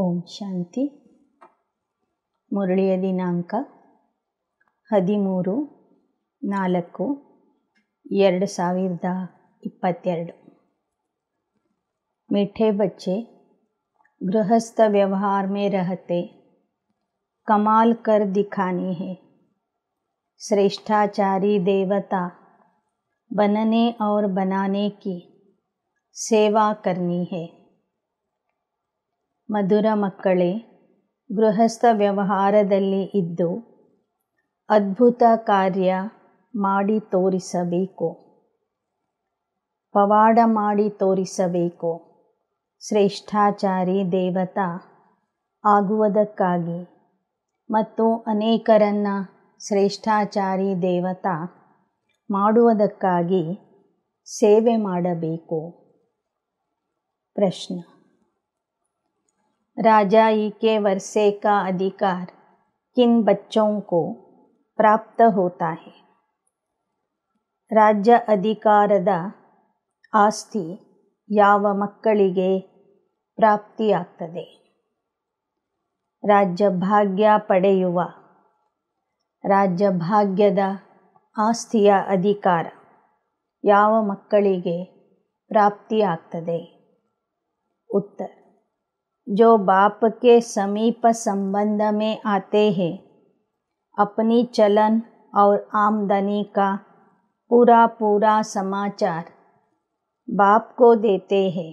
ओम शांति मुरिया दिनांक हदिमूर नाकु एर सविद इपत् मीठे बच्चे गृहस्थ व्यवहार में रहते कमाल कर दिखाने हैं श्रेष्ठाचारी देवता बनने और बनाने की सेवा करनी है ಮಧುರ ಮಕ್ಕಳೇ ಗೃಹಸ್ಥ ವ್ಯವಹಾರದಲ್ಲಿ ಇದ್ದು ಅದ್ಭುತ ಕಾರ್ಯ ಮಾಡಿ ತೋರಿಸಬೇಕು ಪವಾಡ ಮಾಡಿ ತೋರಿಸಬೇಕು ಶ್ರೇಷ್ಠಾಚಾರಿ ದೇವತಾ ಆಗುವುದಕ್ಕಾಗಿ ಮತ್ತು ಅನೇಕರನ್ನು ಶ್ರೇಷ್ಠಾಚಾರಿ ದೇವತಾ ಮಾಡುವುದಕ್ಕಾಗಿ ಸೇವೆ ಮಾಡಬೇಕು ಪ್ರಶ್ನೆ राजाई के वर्षे का अधिकार किन बच्चों को प्राप्त होता है राज्य ಅಧಿಕಾರದ ಆಸ್ತಿ ಯಾವ ಮಕ್ಕಳಿಗೆ ಪ್ರಾಪ್ತಿಯಾಗ್ತದೆ ರಾಜ್ಯಭಾಗ್ಯ ಪಡೆಯುವ ರಾಜ್ಯಭಾಗ್ಯದ ಆಸ್ತಿಯ ಅಧಿಕಾರ ಯಾವ ಮಕ್ಕಳಿಗೆ ಪ್ರಾಪ್ತಿಯಾಗ್ತದೆ ಉತ್ತರ जो बाप के समीप संबंध में आते हैं अपनी चलन और आमदनी का पूरा पूरा समाचार बाप को देते हैं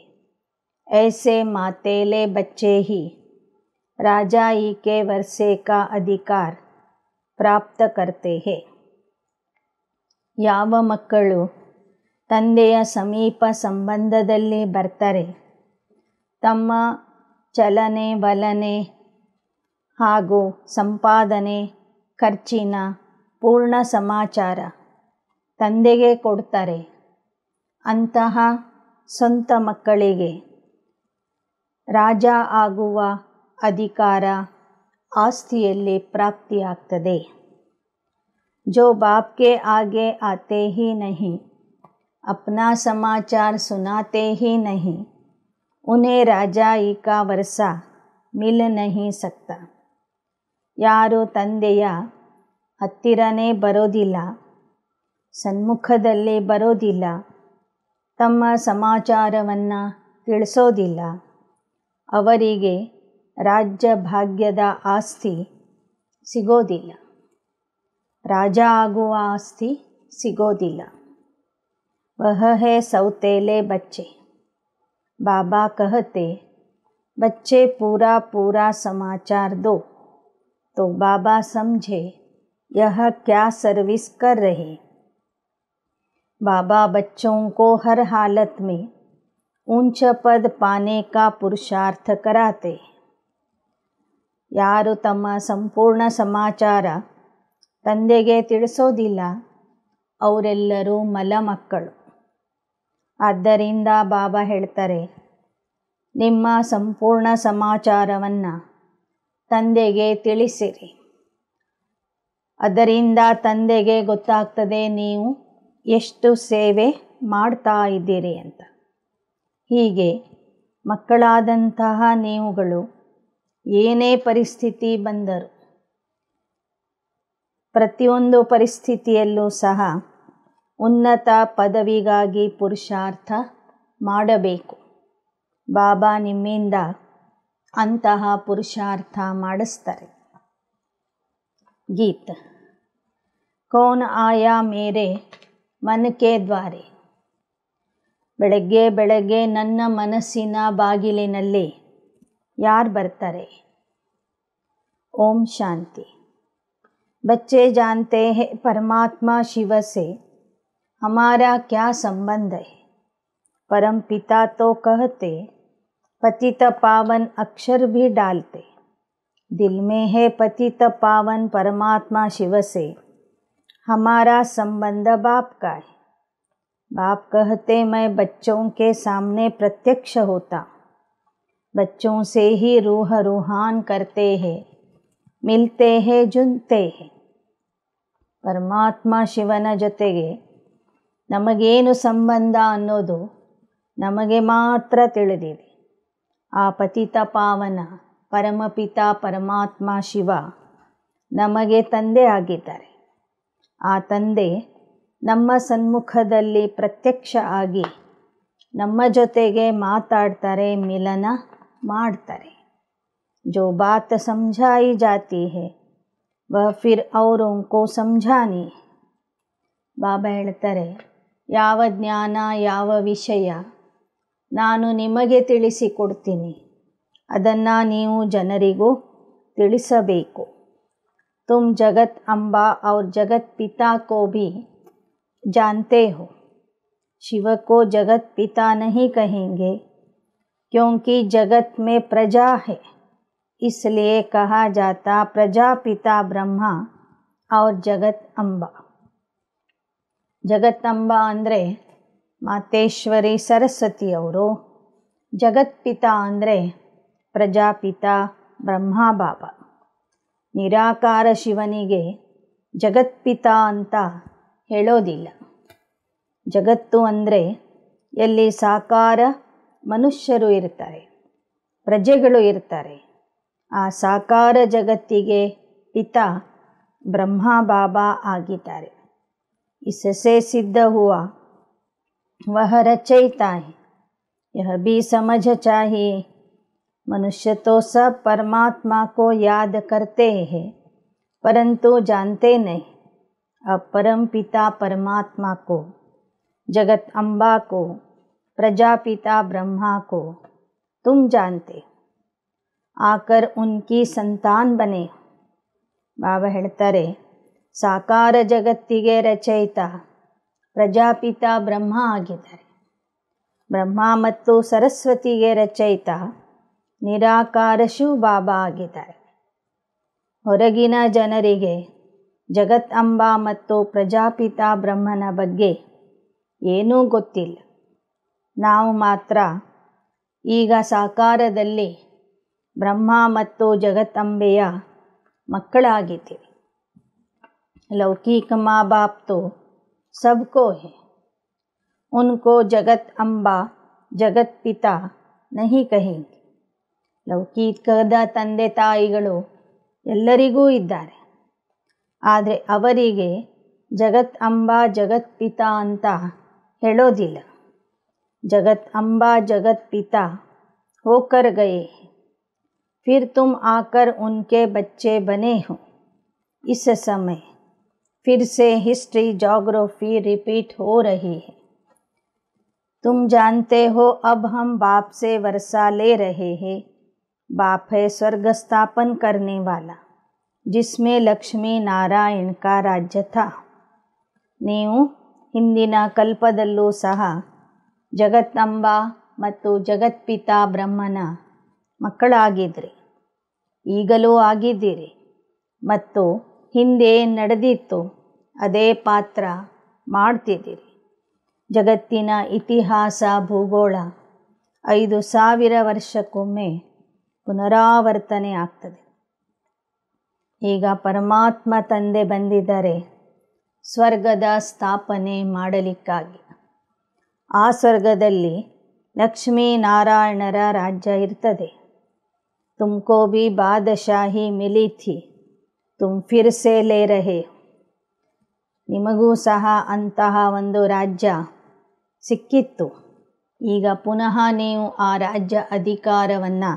ऐसे मातेले बच्चे ही राजा ही के वर्षे का अधिकार प्राप्त करते हैं ಯಾವ ಮಕ್ಕಳು समीप संबंध ಸಂಬಂಧದಲ್ಲಿ बरतरे तम ಚಲನೆ ಬಲನೆ ಹಾಗೂ ಸಂಪಾದನೆ ಖರ್ಚಿನ ಪೂರ್ಣ ಸಮಾಚಾರ ತಂದೆಗೆ ಕೊಡ್ತಾರೆ ಅಂತಹ ಸ್ವಂತ ಮಕ್ಕಳಿಗೆ ರಾಜ ಆಗುವ ಅಧಿಕಾರ ಆಸ್ತಿಯಲ್ಲಿ ಪ್ರಾಪ್ತಿಯಾಗ್ತದೆ ಜೋ ಬಾಪ್ಗೆ ಆಗೆ ಆತೆ ಹೀ ನಹಿ ಅಪ್ನಾ ಸಮಾಚಾರ ಸುನಾತೆ ಹೀ ನಹಿ ಉನೇ ರಾಜಾ ಈಕಾ ವರ್ಷ ಮಿಲ್ ನಹಿ ಸಕ್ತ ಯಾರು ತಂದೆಯ ಹತ್ತಿರನೇ ಬರೋದಿಲ್ಲ ಸನ್ಮುಖದಲ್ಲೇ ಬರೋದಿಲ್ಲ ತಮ್ಮ ಸಮಾಚಾರವನ್ನು ತಿಳಿಸೋದಿಲ್ಲ ಅವರಿಗೆ ರಾಜ್ಯ ಭಾಗ್ಯದ ಆಸ್ತಿ ಸಿಗೋದಿಲ್ಲ ರಾಜ ಆಗುವ ಆಸ್ತಿ ಸಿಗೋದಿಲ್ಲ ವಹ ಸೌತೆಲೆ ಸೌತೇಲೆ ಬಚ್ಚೆ बाबा कहते बच्चे पूरा पूरा समाचार दो तो बाबा समझे यह क्या सर्विस कर रहे बाबा बच्चों को हर हालत में ऊंच पद पाने का पुरुषार्थ कराते ಯಾರು ತಮ್ಮ ಸಂಪೂರ್ಣ ಸಮಾಚಾರ ತಂದೆಗೆ ತಿಳಿಸೋದಿಲ್ಲ ಅವರೆಲ್ಲರೂ ಮಲಮಕ್ಕಳು ಆದ್ದರಿಂದ ಬಾಬಾ ಹೇಳ್ತಾರೆ ನಿಮ್ಮ ಸಂಪೂರ್ಣ ಸಮಾಚಾರವನ್ನು ತಂದೆಗೆ ತಿಳಿಸಿರಿ ಅದರಿಂದ ತಂದೆಗೆ ಗೊತ್ತಾಗ್ತದೆ ನೀವು ಎಷ್ಟು ಸೇವೆ ಮಾಡ್ತಾ ಇದ್ದೀರಿ ಅಂತ ಹೀಗೆ ಮಕ್ಕಳಾದಂತಹ ನೀವುಗಳು ಏನೇ ಪರಿಸ್ಥಿತಿ ಬಂದರು ಪ್ರತಿಯೊಂದು ಪರಿಸ್ಥಿತಿಯಲ್ಲೂ ಸಹ ಉನ್ನತ ಪದವಿಗಾಗಿ ಪುರುಷಾರ್ಥ ಮಾಡಬೇಕು ಬಾಬಾ ನಿಮ್ಮಿಂದ ಅಂತಹ ಪುರುಷಾರ್ಥ ಮಾಡಿಸ್ತಾರೆ ಗೀತ ಕೌನ್ ಆಯಾ ಮೇರೆ ಮನಕೆ ದ್ವಾರೆ ಬೆಳಗ್ಗೆ ಬೆಳಗ್ಗೆ ನನ್ನ ಮನಸ್ಸಿನ ಬಾಗಿಲಿನಲ್ಲಿ ಯಾರು ಬರ್ತಾರೆ ಓಂ ಶಾಂತಿ ಬಚ್ಚೆ ಜಾನ್ತೆ ಹೇ ಪರಮಾತ್ಮ ಶಿವಸೆ हमारा क्या संबंध है परम पिता तो कहते पतित पावन अक्षर भी डालते दिल में है पतित पावन परमात्मा शिव से हमारा संबंध बाप का है बाप कहते मैं बच्चों के सामने प्रत्यक्ष होता बच्चों से ही रूह रूहान करते हैं मिलते हैं जुनते हैं परमात्मा न ಜೊತೆಗೆ ನಮಗೇನು ಸಂಬಂಧ ಅನ್ನೋದು ನಮಗೆ ಮಾತ್ರ ತಿಳಿದಿದೆ ಆ ಪತಿತ ಪಾವನ ಪರಮಪಿತ ಪರಮಾತ್ಮ ಶಿವ ನಮಗೆ ತಂದೆ ಆಗಿದ್ದಾರೆ ಆ ತಂದೆ ನಮ್ಮ ಸನ್ಮುಖದಲ್ಲಿ ಪ್ರತ್ಯಕ್ಷ ಆಗಿ ನಮ್ಮ ಜೊತೆಗೆ ಮಾತಾಡ್ತಾರೆ ಮಿಲನ ಮಾಡ್ತಾರೆ ಜೋ ಬಾತ ಸಮಜಾಯಿ ಜಾತಿ ಹೇ ವ ಫಿರ್ ಅವರೊಂಕೋ ಸಮಝಾನಿ ಬಾಬಾ ಹೇಳ್ತಾರೆ ಯಾವ ಜ್ಞಾನ ಯಾವ ವಿಷಯ ನಾನು ನಿಮಗೆ ತಿಳಿಸಿಕೊಡ್ತೀನಿ ಅದನ್ನು ನೀವು तुम जगत अंबा और जगत पिता को भी जानते हो शिव को जगत पिता नहीं कहेंगे क्योंकि जगत में प्रजा है इसलिए कहा जाता प्रजापिता ब्रह्मा और जगत अंबा ಜಗತ್ತಂಬ ಅಂದರೆ ಮಾತೇಶ್ವರಿ ಸರಸ್ವತಿಯವರು ಜಗತ್ಪಿತ ಅಂದರೆ ಪ್ರಜಾಪಿತ ಬ್ರಹ್ಮಬಾಬ ನಿರಾಕಾರ ಶಿವನಿಗೆ ಜಗತ್ಪಿತ ಅಂತ ಹೇಳೋದಿಲ್ಲ ಜಗತ್ತು ಅಂದರೆ ಎಲ್ಲಿ ಸಾಕಾರ ಮನುಷ್ಯರು ಇರ್ತಾರೆ ಪ್ರಜೆಗಳು ಇರ್ತಾರೆ ಆ ಸಾಕಾರ ಜಗತ್ತಿಗೆ ಪಿತ ಬ್ರಹ್ಮ ಬಾಬಾ ಆಗಿದ್ದಾರೆ इससे सिद्ध हुआ वह रचयिता है यह भी समझ चाहिए मनुष्य तो सब परमात्मा को याद करते हैं परंतु जानते नहीं अब परम पिता परमात्मा को जगत अम्बा को प्रजापिता ब्रह्मा को तुम जानते आकर उनकी संतान बने बाबा हेड़तरे ಸಾಕಾರ ಜಗತ್ತಿಗೆ ರಚಯಿತ ಪ್ರಜಾಪಿತ ಬ್ರಹ್ಮ ಆಗಿದ್ದಾರೆ ಬ್ರಹ್ಮ ಮತ್ತು ಸರಸ್ವತಿಗೆ ರಚಯಿತ ನಿರಾಕಾರ ಶಿವ ಬಾಬಾ ಆಗಿದ್ದಾರೆ ಹೊರಗಿನ ಜನರಿಗೆ ಜಗತ್ ಮತ್ತು ಪ್ರಜಾಪಿತ ಬ್ರಹ್ಮನ ಬಗ್ಗೆ ಏನೂ ಗೊತ್ತಿಲ್ಲ ನಾವು ಮಾತ್ರ ಈಗ ಸಾಕಾರದಲ್ಲಿ ಬ್ರಹ್ಮ ಮತ್ತು ಜಗತ್ತಂಬೆಯ ಮಕ್ಕಳಾಗಿದ್ದೀವಿ लौकिक माँ बाप तो सबको है उनको जगत अम्बा जगत पिता नहीं कहेंगे ಲೌಕಿಕದ ತಂದೆ ತಾಯಿಗಳು ಎಲ್ಲರಿಗೂ ಇದ್ದಾರೆ ಆದರೆ ಅವರಿಗೆ ಜಗತ್ ಅಂಬ ಜಗತ್ ಪಿತಾ ಅಂತ ಹೇಳೋದಿಲ್ಲ ಜಗತ್ ಅಂಬ ಜಗತ್ ಪಿತಾ ಹೋಕರ್ ಗಯೆ ಫಿರ್ ತುಮ್ ಆಕರ್ ಉನ್ಕೆ ಬಚ್ಚೆ ಬನೆ ಹೋ ಇಸ್ ಸಮಯ फिर से हिस्ट्री जोग्राफी रिपीट हो रही है तुम जानते हो अब हम बाप से वर्षा ले रहे हैं बाप है स्वर्ग स्थापन करने वाला जिसमें लक्ष्मी नारायण का राज्य था नीव हिंदी ಕಲ್ಪದಲ್ಲೂ सह ಜಗತ್ತಂಬ ಮತ್ತು ಜಗತ್ಪಿತಾ ಬ್ರಹ್ಮನ ಮಕ್ಕಳಾಗಿದ್ರಿ ಈಗಲೂ ಆಗಿದ್ದೀರಿ हिंदे ಹಿಂದೆ ಅದೇ ಪಾತ್ರ ಮಾಡ್ತಿದ್ದೀರಿ ಜಗತ್ತಿನ ಇತಿಹಾಸ ಭೂಗೋಳ ಐದು ಸಾವಿರ ವರ್ಷಕ್ಕೊಮ್ಮೆ ಪುನರಾವರ್ತನೆ ಆಗ್ತದೆ ಈಗ ಪರಮಾತ್ಮ ತಂದೆ ಬಂದಿದ್ದಾರೆ ಸ್ವರ್ಗದ ಸ್ಥಾಪನೆ ಮಾಡಲಿಕ್ಕಾಗಿ ಆ ಸ್ವರ್ಗದಲ್ಲಿ ಲಕ್ಷ್ಮೀನಾರಾಯಣರ ರಾಜ್ಯ ಇರ್ತದೆ ತುಮ್ಕೋಬಿ ಬಾದಶಾಹಿ ಮಿಲಿಥಿ ತುಮ್ ಫಿರ್ಸೆ ಲೇ ರಹೆ ನಿಮಗೂ सह अंत वो राज्य ಸಿಕ್ಕಿತ್ತು ಈಗ ಪುನಃ ನೀವು ಆ ರಾಜ್ಯ ಅಧಿಕಾರವನ್ನು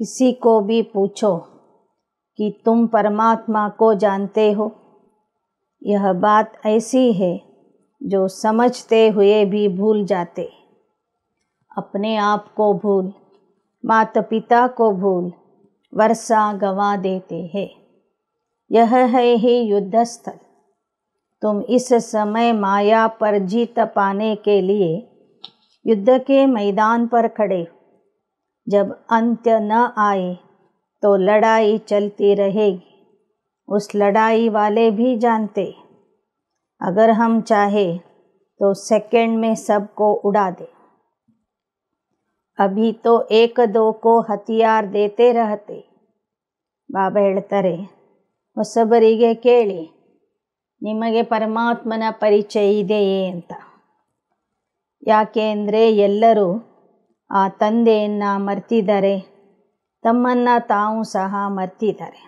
किसी को भी पूछो कि तुम परमात्मा को जानते हो यह बात ऐसी है जो समझते हुए भी भूल जाते अपने आप को भूल माता पिता को भूल वर्षा गवा देते हैं यह है ही युद्धस्थल तुम इस समय माया पर जीत पाने के लिए युद्ध के मैदान पर खड़े जब अंत्य न आए तो लड़ाई चलती रहेगी उस लड़ाई वाले भी जानते अगर हम चाहे तो सेकंड में सबको उड़ा दे अभी तो एक दो को हथियार देते रहते बाबेड़ तरे ಹೊಸಬರಿಗೆ ಕೇಳಿ ನಿಮಗೆ ಪರಮಾತ್ಮನ ಪರಿಚಯ ಇದೆಯೇ ಅಂತ ಯಾಕೆ ಅಂದರೆ ಎಲ್ಲರೂ ಆ ತಂದೆಯನ್ನು ಮರ್ತಿದ್ದಾರೆ ತಮ್ಮನ್ನು ತಾವು ಸಹ ಮರ್ತಿದ್ದಾರೆ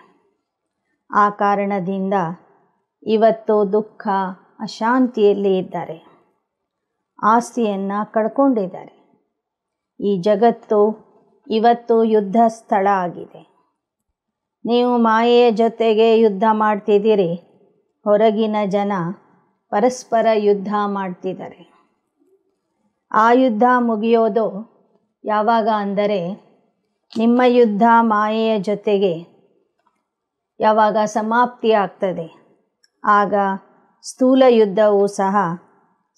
ಆ ಕಾರಣದಿಂದ ಇವತ್ತು ದುಃಖ ಅಶಾಂತಿಯಲ್ಲಿ ಇದ್ದಾರೆ ಆಸ್ತಿಯನ್ನು ಕಳ್ಕೊಂಡಿದ್ದಾರೆ ಈ ಜಗತ್ತು ಇವತ್ತು ಯುದ್ಧ ಸ್ಥಳ ಆಗಿದೆ ನೀವು ಮಾಯೆಯ ಜೊತೆಗೆ ಯುದ್ಧ ಮಾಡ್ತಿದ್ದೀರಿ ಹೊರಗಿನ ಜನ ಪರಸ್ಪರ ಯುದ್ಧ ಮಾಡ್ತಿದ್ದಾರೆ ಆ ಯುದ್ಧ ಮುಗಿಯೋದು ಯಾವಾಗ ಅಂದರೆ ನಿಮ್ಮ ಯುದ್ಧ ಮಾಯೆಯ ಜೊತೆಗೆ ಯಾವಾಗ ಸಮಾಪ್ತಿ ಆಗ್ತದೆ ಆಗ ಸ್ಥೂಲ ಯುದ್ಧವೂ ಸಹ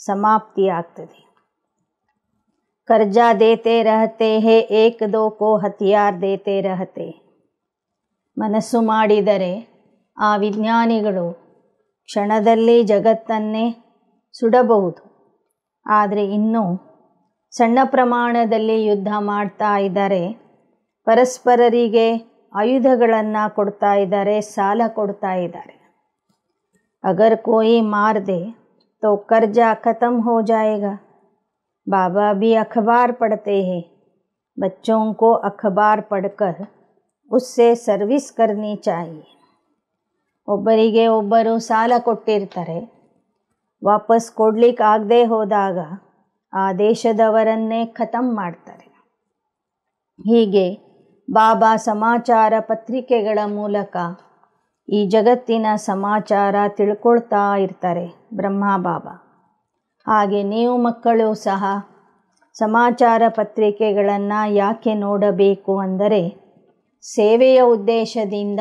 ಸಮಾಪ್ತಿಯಾಗ್ತದೆ ಕರ್ಜಾ ದೇತೆ रहते ಹೇ एक दो को हथियार देते रहते ಮನಸ್ಸು ಮಾಡಿದರೆ ಆ ವಿಜ್ಞಾನಿಗಳು ಕ್ಷಣದಲ್ಲಿ ಜಗತ್ತನ್ನೇ ಸುಡಬಹುದು ಆದರೆ ಇನ್ನೂ ಸಣ್ಣ ಪ್ರಮಾಣದಲ್ಲಿ ಯುದ್ಧ ಮಾಡ್ತಾ ಇದ್ದಾರೆ ಪರಸ್ಪರರಿಗೆ ಆಯುಧಗಳನ್ನು ಕೊಡ್ತಾ ಇದ್ದಾರೆ ಸಾಲ ಕೊಡ್ತಾ ಇದ್ದಾರೆ ಅಗರ್ ಕೋಯಿ ಮಾರ್ದೆ ತೋ ಕರ್ಜಾ ಖತಮ್ ಹೋ ಜಾಯೇಗಾ ಬಾಬಾ ಬಿ ಅಖಬಾರ್ ಪಡತೆ ಹೇ ಬಚ್ಚೋಂಕೋ ಅಖಬಾರ್ ಪಡ್ಕರ್ ಉಸ್ಸೆ ಸರ್ವಿಸ್ ಕರ್ನಿ ಚಾಯಿ ಒಬ್ಬರಿಗೆ ಒಬ್ಬರು ಸಾಲ ಕೊಟ್ಟಿರ್ತಾರೆ ವಾಪಸ್ ಆಗದೆ ಹೋದಾಗ ಆ ದೇಶದವರನ್ನೇ ಖತಮ್ ಮಾಡ್ತಾರೆ ಹೀಗೆ ಬಾಬಾ ಸಮಾಚಾರ ಪತ್ರಿಕೆಗಳ ಮೂಲಕ ಈ ಜಗತ್ತಿನ ಸಮಾಚಾರ ತಿಳ್ಕೊಳ್ತಾ ಇರ್ತಾರೆ ಬ್ರಹ್ಮ ಬಾಬಾ ಹಾಗೆ ನೀವು ಮಕ್ಕಳು ಸಹ ಸಮಾಚಾರ ಪತ್ರಿಕೆಗಳನ್ನು ಯಾಕೆ ನೋಡಬೇಕು ಅಂದರೆ ಸೇವೆಯ ಉದ್ದೇಶದಿಂದ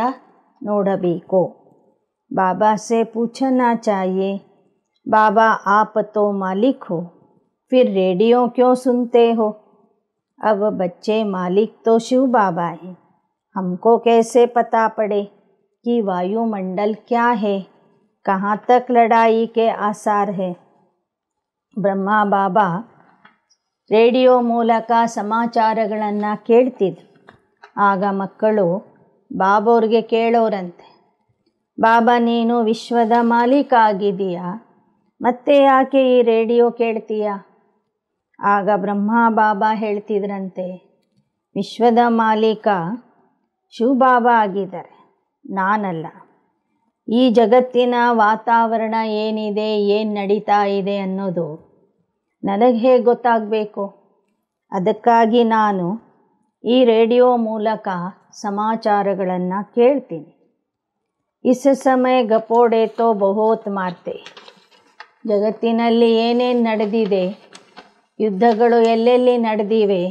नोड़ो बाबा से पूछना चाहिए बाबा आप तो मालिक हो फिर रेडियो क्यों सुनते हो अब बच्चे मालिक तो शिव बाबा है हमको कैसे पता पड़े कि वायुमंडल क्या है कहाँ तक लड़ाई के आसार है ब्रह्मा बाबा रेडियो मूलक समाचार ಕೇಳ್ತಿದ್ರು ಆಗ ಮಕ್ಕಳು ಬಾಬೋರಿಗೆ ಕೇಳೋರಂತೆ ಬಾಬಾ ನೀನು ವಿಶ್ವದ ಮಾಲೀಕ ಆಗಿದೀಯಾ ಮತ್ತೆ ಯಾಕೆ ಈ ರೇಡಿಯೋ ಕೇಳ್ತೀಯ ಆಗ ಬ್ರಹ್ಮ ಬಾಬಾ ಹೇಳ್ತಿದ್ರಂತೆ ವಿಶ್ವದ ಮಾಲೀಕ ಶಿವಬಾಬಾ ಆಗಿದ್ದಾರೆ ನಾನಲ್ಲ ಈ ಜಗತ್ತಿನ ವಾತಾವರಣ ಏನಿದೆ ಏನು ನಡೀತಾ ಇದೆ ಅನ್ನೋದು ನನಗೆ ಹೇಗೆ ಗೊತ್ತಾಗಬೇಕು ಅದಕ್ಕಾಗಿ ನಾನು ಈ ರೇಡಿಯೋ ಮೂಲಕ ಸಮಾಚಾರಗಳನ್ನು ಕೇಳ್ತೀನಿ ಇಸ ಸಮಯ ಗಪೋಡೆ ತೋ ಬಹೋತ್ ಮಾರ್ತೆ ಜಗತ್ತಿನಲ್ಲಿ ಏನೇನು ನಡೆದಿದೆ ಯುದ್ಧಗಳು ಎಲ್ಲೆಲ್ಲಿ ನಡೆದಿವೆ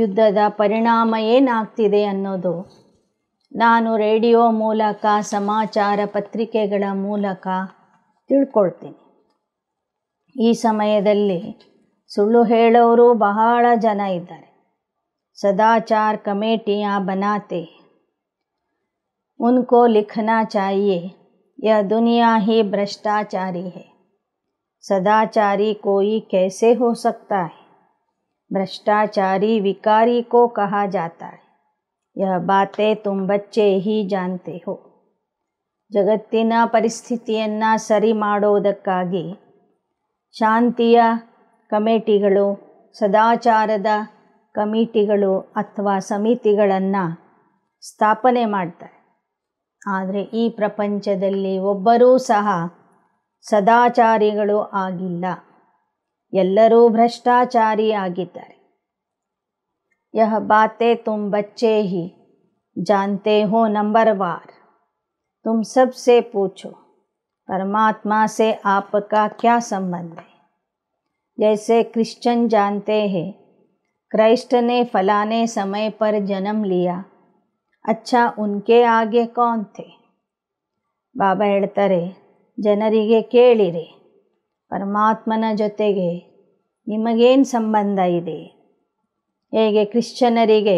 ಯುದ್ಧದ ಪರಿಣಾಮ ಏನಾಗ್ತಿದೆ ಅನ್ನೋದು ನಾನು ರೇಡಿಯೋ ಮೂಲಕ ಸಮಾಚಾರ ಪತ್ರಿಕೆಗಳ ಮೂಲಕ ತಿಳ್ಕೊಳ್ತೀನಿ ಈ ಸಮಯದಲ್ಲಿ ಸುಳ್ಳು ಹೇಳೋರು ಬಹಳ ಜನ ಇದ್ದಾರೆ सदाचार कमेटियां बनाते उनको लिखना चाहिए यह दुनिया ही भ्रष्टाचारी है सदाचारी कोई कैसे हो सकता है भ्रष्टाचारी विकारी को कहा जाता है यह बातें तुम बच्चे ही जानते हो ಜಗತ್ತಿನ ಪರಿಸ್ಥಿತಿಯನ್ನು ಸರಿ शांतिया कमेटी सदाचारद ಕಮಿಟಿಗಳು ಅಥವಾ ಸಮಿತಿಗಳನ್ನು ಸ್ಥಾಪನೆ ಮಾಡ್ತಾರೆ ಆದರೆ ಈ ಪ್ರಪಂಚದಲ್ಲಿ ಒಬ್ಬರೂ ಸಹ ಸದಾಚಾರಿಗಳು ಆಗಿಲ್ಲ ಎಲ್ಲರೂ ಭ್ರಷ್ಟಾಚಾರಿ ಆಗಿದ್ದಾರೆ ಯಹ ಬಾತೆ ತುಮ್ ಬಚ್ಚೆ ಹಿ ಜಾನ್ತೆ ಹೋ ವಾರ್ ತುಮ್ ಸಬ್ಸೆ ಪೂಚೋ ಪರಮಾತ್ಮ ಸೆ ಕಾ ಕ್ಯಾ ಸಂಬಂಧ ಜೈಸೆ ಕ್ರಿಶ್ಚನ್ ಜಾನ್ತೆ ಹೇ क्राइस्ट ಫಲಾನೇ फलाने समय पर जन्म लिया अच्छा उनके आगे कौन ಬಾಬಾ ಹೇಳ್ತಾರೆ ಜನರಿಗೆ ಕೇಳಿರಿ ಪರಮಾತ್ಮನ ಜೊತೆಗೆ ನಿಮಗೇನು ಸಂಬಂಧ ಇದೆ ಹೇಗೆ ಕ್ರಿಶ್ಚನರಿಗೆ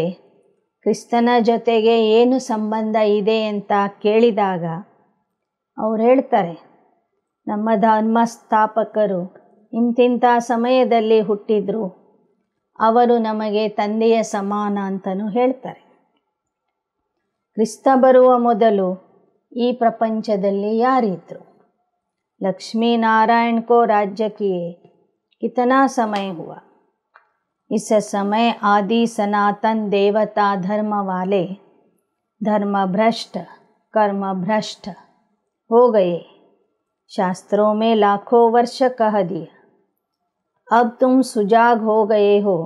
ಕ್ರಿಸ್ತನ ಜೊತೆಗೆ ಏನು ಸಂಬಂಧ ಇದೆ ಅಂತ ಕೇಳಿದಾಗ ಅವ್ರು ಹೇಳ್ತಾರೆ ನಮ್ಮ ಧರ್ಮ ಸ್ಥಾಪಕರು ಇಂತಿಂಥ ಸಮಯದಲ್ಲಿ ಹುಟ್ಟಿದ್ರು ಅವರು ನಮಗೆ ತಂದೆಯ ಸಮಾನ ಅಂತಲೂ ಹೇಳ್ತಾರೆ ಕ್ರಿಸ್ತ ಬರುವ ಮೊದಲು ಈ ಪ್ರಪಂಚದಲ್ಲಿ ಯಾರಿದ್ರು ಲಕ್ಷ್ಮೀನಾರಾಯಣ್ ಕೋ ರಾಜ್ಯಕೀಯ ಕಿತನಾ ಸಮಯ ಇಸ ಸಮಯ ಆದಿ ಸನಾತನ್ ದೇವತಾ ಧರ್ಮವಾಲೆ ಧರ್ಮಭ್ರಷ್ಟ ಭ್ರಷ್ಟ ಹೋಗಯೇ ಮೇ ಲಾಖೋ ವರ್ಷ ಕಹದಿಯ अब तुम सुजाग हो गए हो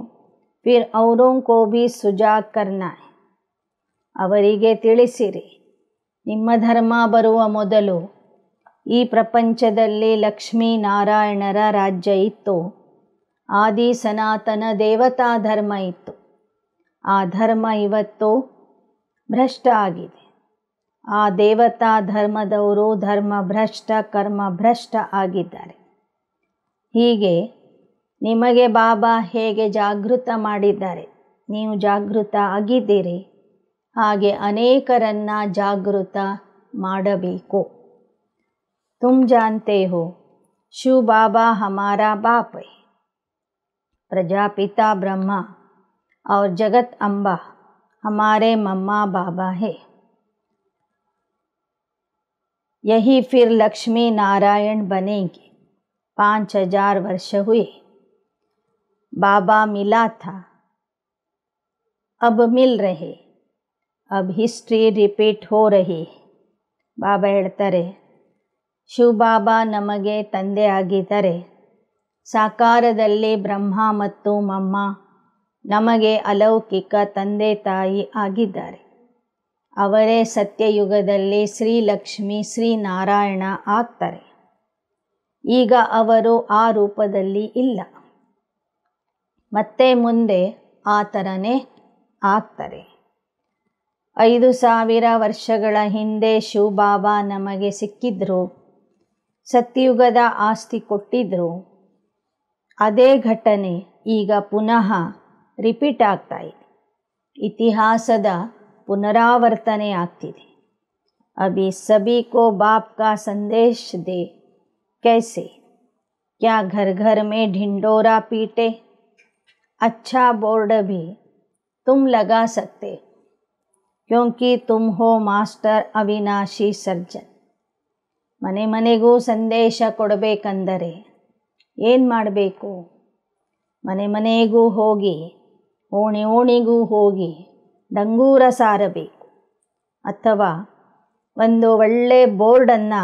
फिर औरों को भी ಕರ್ನಾಯ್ ಅವರಿಗೆ ತಿಳಿಸಿರಿ ನಿಮ್ಮ ಧರ್ಮ ಬರುವ ಮೊದಲು ಈ ಪ್ರಪಂಚದಲ್ಲಿ ಲಕ್ಷ್ಮೀ ನಾರಾಯಣರ ರಾಜ್ಯ ಇತ್ತು ಆದಿ ಸನಾತನ ದೇವತಾ ಧರ್ಮ ಇತ್ತು ಆ ಧರ್ಮ ಇವತ್ತು ಭ್ರಷ್ಟ ಆಗಿದೆ ಆ ದೇವತಾ ಧರ್ಮದವರು ಧರ್ಮ ಭ್ರಷ್ಟ ಕರ್ಮ ಭ್ರಷ್ಟ ಆಗಿದ್ದಾರೆ ಹೀಗೆ నిమగే బాబా హేగే జాగృత మాడి దారే నీవు జాగృత అగితేరే హగే అనేకరన్న జాగృత మాడబేకో తుమ్ జాంతే హో శు బాబా హమారా బాప్ హై ప్రజా పితా బ్రహ్మ ఔర్ జగత్ అంబా హమారే మమ్మ బాబా హై యహి ఫిర్ లక్ష్మీ నారాయణ బనేగే 5000 వర్ష హుయే बाबा मिला था अब मिल रहे अब ಹಿಸ್ಟ್ರಿ ರಿಪೀಟ್ ಹೋ ರಹಿ ಬಾಬಾ ಹೇಳ್ತಾರೆ ಶಿವಬಾಬಾ ನಮಗೆ ತಂದೆ ಆಗಿದ್ದಾರೆ ಸಾಕಾರದಲ್ಲಿ ಬ್ರಹ್ಮ ಮತ್ತು ಮಮ್ಮ ನಮಗೆ ಅಲೌಕಿಕ ತಂದೆ ತಾಯಿ ಆಗಿದ್ದಾರೆ ಅವರೇ ಸತ್ಯಯುಗದಲ್ಲಿ ಶ್ರೀಲಕ್ಷ್ಮಿ ಶ್ರೀನಾರಾಯಣ ಆಗ್ತಾರೆ ಈಗ ಅವರು ಆ ರೂಪದಲ್ಲಿ ಇಲ್ಲ ಮತ್ತೆ ಮುಂದೆ ಆ ಥರನೇ ಆಗ್ತಾರೆ ಐದು ಸಾವಿರ ವರ್ಷಗಳ ಹಿಂದೆ ಶಿವಬಾಬಾ ನಮಗೆ ಸಿಕ್ಕಿದ್ರು ಸತ್ಯುಗದ ಆಸ್ತಿ ಕೊಟ್ಟಿದ್ರು ಅದೇ ಘಟನೆ ಈಗ ಪುನಃ ರಿಪೀಟ್ ಆಗ್ತಾ ಇದೆ ಇತಿಹಾಸದ ಪುನರಾವರ್ತನೆ ಆಗ್ತಿದೆ ಅಭಿ ಸಭಿ ಕೋ ಬಾಪ್ ಕಾ ಸಂದೇಶ ದೇ ಕೈಸೆ ಕ್ಯಾ ಘರ್ ಘರ್ ಮೇ ಢಿಂಡೋರಾ ಪೀಟೆ अच्छा बोर्ड भी तुम लगा सकते क्योंकि तुम हो ಮಾಸ್ಟರ್ ಅವಿನಾಶಿ ಸರ್ಜನ್ ಮನೆ ಮನೆಗೂ ಸಂದೇಶ ಕೊಡಬೇಕೆಂದರೆ ಏನು ಮಾಡಬೇಕು ಮನೆ ಮನೆಗೂ ಹೋಗಿ ಓಣಿ ಓಣಿಗೂ ಹೋಗಿ ಡಂಗೂರ ಸಾರಬೇಕು ಅಥವಾ ಒಂದು ಒಳ್ಳೆ ಬೋರ್ಡನ್ನು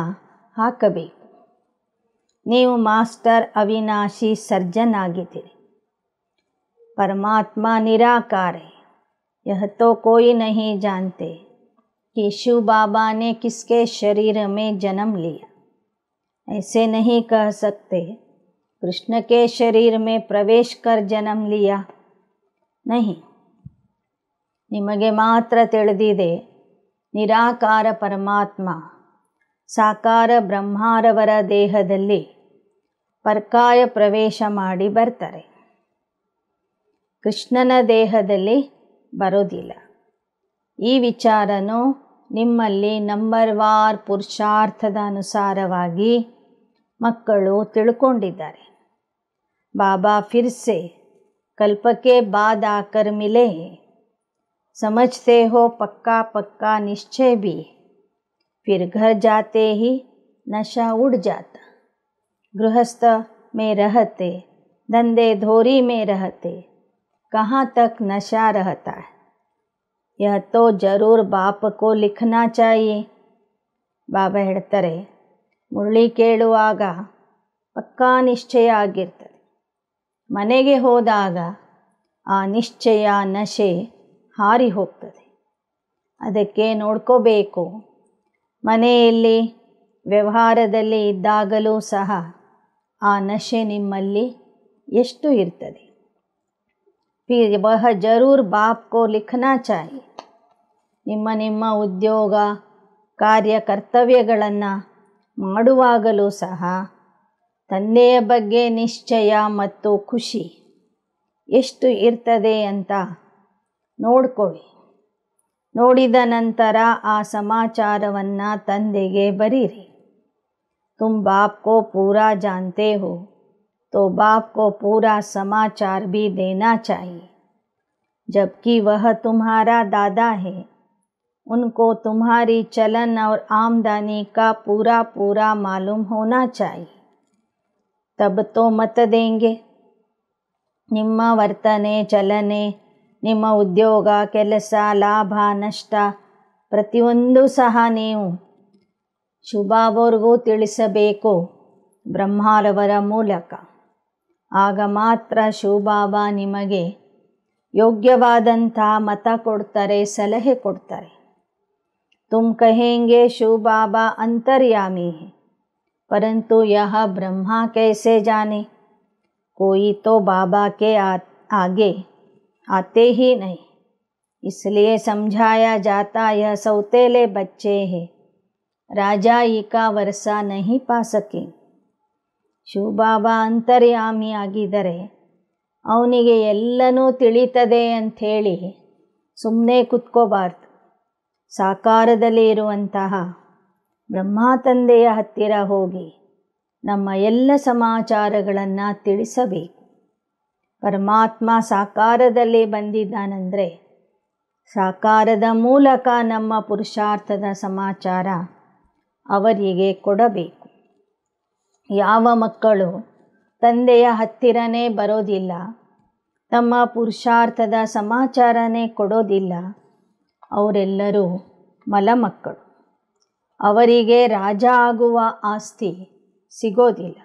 ಹಾಕಬೇಕು ನೀವು ಮಾಸ್ಟರ್ ಅವಿನಾಶಿ ಸರ್ಜನ್ ಆಗಿದ್ದೀರಿ परमात्मा निराकार है यह तो कोई नहीं जानते कि शिव बाबा ने किसके शरीर में जन्म लिया ऐसे नहीं कह सकते कृष्ण के शरीर में प्रवेश कर जन्म लिया नहीं ನಿಮಗೆ ಮಾತ್ರ ತಿಳಿದಿದೆ ನಿರಾಕಾರ ಪರಮಾತ್ಮ ಸಾಕಾರ ಬ್ರಹ್ಮಾರವರ ದೇಹದಲ್ಲಿ ಪರ್ಕಾಯ ಪ್ರವೇಶ ಮಾಡಿ ಬರ್ತಾರೆ ಕೃಷ್ಣನ ದೇಹದಲ್ಲಿ ಬರೋದಿಲ್ಲ ಈ ವಿಚಾರನು ನಿಮ್ಮಲ್ಲಿ ನಂಬರ್ ವಾರ್ ಪುರುಷಾರ್ಥದ ಅನುಸಾರವಾಗಿ ಮಕ್ಕಳು ತಿಳ್ಕೊಂಡಿದ್ದಾರೆ ಬಾಬಾ ಫಿರ್ಸೆ ಕಲ್ಪಕ್ಕೆ ಬಾದ ಆಕರ್ ಮಿಲೆ ಸಮಜ್ತೆ ಹೋ ಪಕ್ಕಾ ಪಕ್ಕಾ ನಿಶ್ಚಯ ಬಿ ಫಿರ್ ಘರ್ ಜಾತೆ ಹಿ ನಶಾ ಉಡ್ ಜಾತ ಗೃಹಸ್ಥ ಮೇ ರಹತೆ ದಂಧೆ ಧೋರಿ ಮೇ ರಹತೆ कहाँ तक नशा रहता है यह तो जरूर बाप को लिखना चाहिए ಬಾಬಾ ಹೇಳ್ತಾರೆ ಮುರಳಿ ಕೇಳುವಾಗ ಪಕ್ಕಾ ನಿಶ್ಚಯ ಆಗಿರ್ತದೆ ಮನೆಗೆ ಹೋದಾಗ ಆ ನಿಶ್ಚಯ ನಶೆ ಹಾರಿ ಹೋಗ್ತದೆ ಅದಕ್ಕೆ ನೋಡ್ಕೋಬೇಕು ಮನೆಯಲ್ಲಿ ವ್ಯವಹಾರದಲ್ಲಿ ಇದ್ದಾಗಲೂ ಸಹ ಆ ನಶೆ ನಿಮ್ಮಲ್ಲಿ ಎಷ್ಟು ಇರ್ತದೆ फिर ಬಹ जरूर बाप को लिखना चाहिए ನಿಮ್ಮ ನಿಮ್ಮ ಉದ್ಯೋಗ ಕಾರ್ಯ ಕರ್ತವ್ಯಗಳನ್ನು ಮಾಡುವಾಗಲೂ ಸಹ ತಂದೆಯ ಬಗ್ಗೆ ನಿಶ್ಚಯ ಮತ್ತು ಖುಷಿ ಎಷ್ಟು ಇರ್ತದೆ ಅಂತ ನೋಡ್ಕೊಳ್ಳಿ ನೋಡಿದ ನಂತರ ಆ ಸಮಾಚಾರವನ್ನು ತಂದೆಗೆ ಬರೀರಿ ತುಂಬಾಪ್ಕೋ ಬಾಪ್ಕೋ ಪೂರಾ ಜಾನ್ತೇ ಹೋ तो बाप को पूरा समाचार भी देना चाहिए जबकि वह तुम्हारा दादा है उनको तुम्हारी चलन और आमदनी का पूरा पूरा मालूम होना चाहिए तब तो मत देंगे ನಿಮ್ಮ वर्तने चलने ನಿಮ್ಮ उद्योग केलस लाभ नष्ट ಪ್ರತಿಯೊಂದು सह ನೀವು ಶುಭಾವರೆಗೂ ತಿಳಿಸಬೇಕು ब्रह्मारवर मूलक ಆಗ ಮಾತ್ರ ಶಿವಬಾಬಾ निमगे ಯೋಗ್ಯವಾದಂಥ मत को ಸಲಹೆ को तुम कहेंगे शिव बाबा अंतर्यामी है परंतु यह ब्रह्मा कैसे जाने कोई तो बाबा के आ, आगे आते ही नहीं इसलिए समझाया जाता यह सौतेले बच्चे हैं राजा का वर्षा नहीं पा सकेंगे ಶಿವಬಾಬಾ ಅಂತರ್ಯಾಮಿಯಾಗಿದ್ದರೆ ಅವನಿಗೆ ಎಲ್ಲನೂ ತಿಳಿತದೆ ಅಂಥೇಳಿ ಸುಮ್ಮನೆ ಕುತ್ಕೋಬಾರ್ದು ಸಾಕಾರದಲ್ಲಿ ಇರುವಂತಹ ಬ್ರಹ್ಮಾ ತಂದೆಯ ಹತ್ತಿರ ಹೋಗಿ ನಮ್ಮ ಎಲ್ಲ ಸಮಾಚಾರಗಳನ್ನು ತಿಳಿಸಬೇಕು ಪರಮಾತ್ಮ ಸಾಕಾರದಲ್ಲಿ ಬಂದಿದ್ದಾನಂದರೆ ಸಾಕಾರದ ಮೂಲಕ ನಮ್ಮ ಪುರುಷಾರ್ಥದ ಸಮಾಚಾರ ಅವರಿಗೆ ಕೊಡಬೇಕು ಯಾವ ಮಕ್ಕಳು ತಂದೆಯ ಹತ್ತಿರನೇ ಬರೋದಿಲ್ಲ ತಮ್ಮ ಪುರುಷಾರ್ಥದ ಸಮಾಚಾರನೇ ಕೊಡೋದಿಲ್ಲ ಅವರೆಲ್ಲರೂ ಮಲಮಕ್ಕಳು ಅವರಿಗೆ ರಾಜ ಆಗುವ ಆಸ್ತಿ ಸಿಗೋದಿಲ್ಲ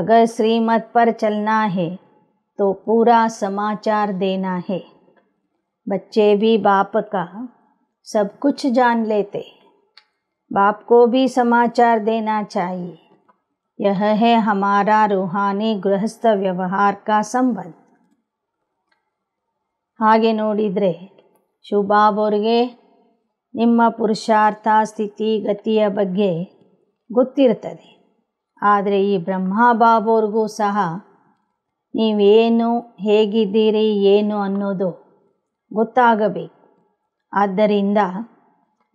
ಅಗರ್ ಶ್ರೀಮತ್ ಪರ್ ಚಲನಾ ಹೇ ತೋ ಪೂರಾ ಸಮಾಚಾರ ದೇನಾ ಹೇ ಬಚ್ಚೆ ಭಿ ಬಾಪ ಕಾ ಸಬ್ ಕುಛ ಜಾನ್ ಲೇತೆ ಬಾಪ್ ಕೋ ಸಮಾಚಾರ ದೇನಾ ಚಾಹಿಯೆ यह है हमारा रूहानी ಗೃಹಸ್ಥ व्यवहार का ಸಂಬಂಧ ಹಾಗೆ ನೋಡಿದರೆ ಶುಭಾಬೋರ್ಗೆ ನಿಮ್ಮ ಪುರುಷಾರ್ಥ ಸ್ಥಿತಿ ಗತಿಯ ಬಗ್ಗೆ ಗೊತ್ತಿರುತ್ತದೆ ಆದರೆ ಈ ಬ್ರಹ್ಮಬಾಬವ್ರಿಗೂ ಸಹ ನೀವೇನು ಹೇಗಿದ್ದೀರಿ ಏನು ಅನ್ನೋದು ಗೊತ್ತಾಗಬೇಕು ಆದ್ದರಿಂದ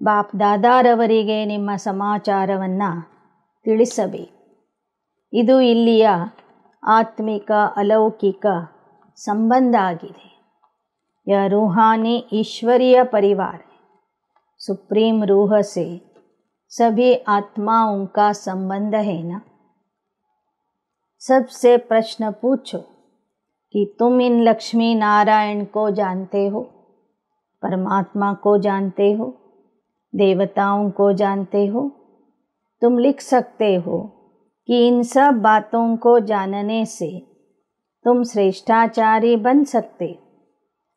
ಬಾಪ್ ದಾದಾರವರಿಗೆ ನಿಮ್ಮ ಸಮಾಚಾರವನ್ನು ತಿಳಿಸಬೇಕು ಇದು ಇಲ್ಲಿಯ ಆತ್ಮಿಕ ಅಲೌಕಿಕ ಸಂಬಂಧ ಆಗಿದೆ ಯ ರೂಹಾನಿ ईश्वरीय परिवार सुप्रीम रूह से सभी आत्माओं का संबंध है ना सबसे प्रश्न पूछो कि तुम इन लक्ष्मी नारायण को जानते हो परमात्मा को जानते हो देवताओं को जानते हो तुम लिख सकते हो कि इन सब बातों को जानने से तुम श्रेष्ठाचारी बन सकते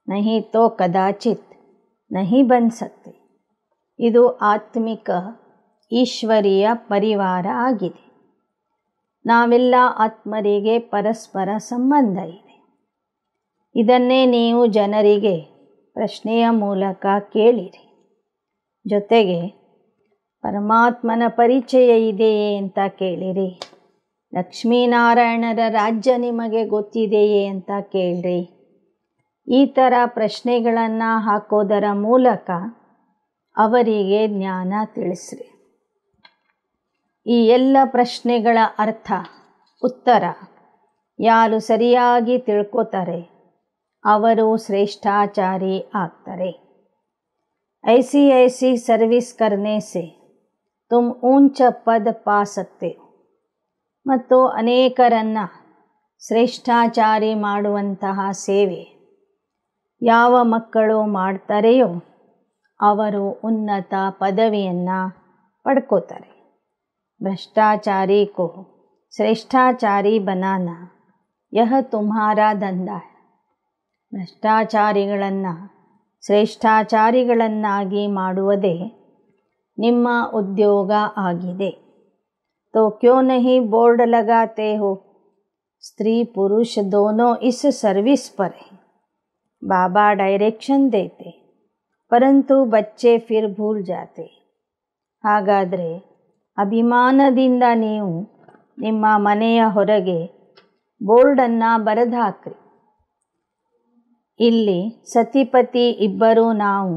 नहीं तो कदाचित नहीं ಬನ್ सकते ಇದು ಆತ್ಮಿಕ ಈಶ್ವರೀಯ ಪರಿವಾರ ಆಗಿದೆ ನಾವೆಲ್ಲ ಆತ್ಮರಿಗೆ ಪರಸ್ಪರ ಸಂಬಂಧ ಇದೆ ಇದನ್ನೇ ನೀವು ಜನರಿಗೆ ಪ್ರಶ್ನೆಯ ಮೂಲಕ ಕೇಳಿರಿ ಜೊತೆಗೆ ಪರಮಾತ್ಮನ ಪರಿಚಯ ಇದೆಯೇ ಅಂತ ಕೇಳಿರಿ ಲಕ್ಷ್ಮೀನಾರಾಯಣರ ರಾಜ್ಯ ನಿಮಗೆ ಗೊತ್ತಿದೆಯೇ ಅಂತ ಕೇಳ್ರಿ ಈ ಥರ ಪ್ರಶ್ನೆಗಳನ್ನು ಹಾಕೋದರ ಮೂಲಕ ಅವರಿಗೆ ಜ್ಞಾನ ತಿಳಿಸ್ರಿ ಈ ಎಲ್ಲ ಪ್ರಶ್ನೆಗಳ ಅರ್ಥ ಉತ್ತರ ಯಾರು ಸರಿಯಾಗಿ ತಿಳ್ಕೋತಾರೆ ಅವರು ಶ್ರೇಷ್ಠಾಚಾರಿ ಆಗ್ತಾರೆ ಐ ಸಿ ಐ ಸಿ ಸರ್ವಿಸ್ ಕರ್ನೇಸೇ ತುಮ್ ಉಂಚ ಪದ ಪಾಸತ್ತೆ ಮತ್ತು ಅನೇಕರನ್ನು ಶ್ರೇಷ್ಠಾಚಾರಿ ಮಾಡುವಂತಹ ಸೇವೆ ಯಾವ ಮಕ್ಕಳು ಮಾಡ್ತಾರೆಯೋ ಅವರು ಉನ್ನತ ಪದವಿಯನ್ನು ಪಡ್ಕೋತಾರೆ ಭ್ರಷ್ಟಾಚಾರಿ ಕೋ ಶ್ರೇಷ್ಠಾಚಾರಿ ಬನಾನ ಯಹ ತುಮಾರ ದಂದ ಭ್ರಷ್ಟಾಚಾರಿಗಳನ್ನು ಶ್ರೇಷ್ಠಾಚಾರಿಗಳನ್ನಾಗಿ ಮಾಡುವುದೇ ನಿಮ್ಮ ಉದ್ಯೋಗ ಆಗಿದೆ ತೋ ಕ್ಯೋ ನಹಿ ಬೋರ್ಡ್ ಲಗಾತೆ ಹೋ ಸ್ತ್ರೀ ಪುರುಷ ದೋನೋ ಇಸ್ ಸರ್ವಿಸ್ ಪರ್ ಬಾಬಾ बाबा डायरेक्शन देते परंतु बच्चे फिर भूल ಹಾಗಾದರೆ ಅಭಿಮಾನದಿಂದ ನೀವು ನಿಮ್ಮ ಮನೆಯ ಹೊರಗೆ ಬೋರ್ಡನ್ನು ಬರೆದು ಹಾಕ್ರಿ ಇಲ್ಲಿ ಸತಿಪತಿ ಇಬ್ಬರೂ ನಾವು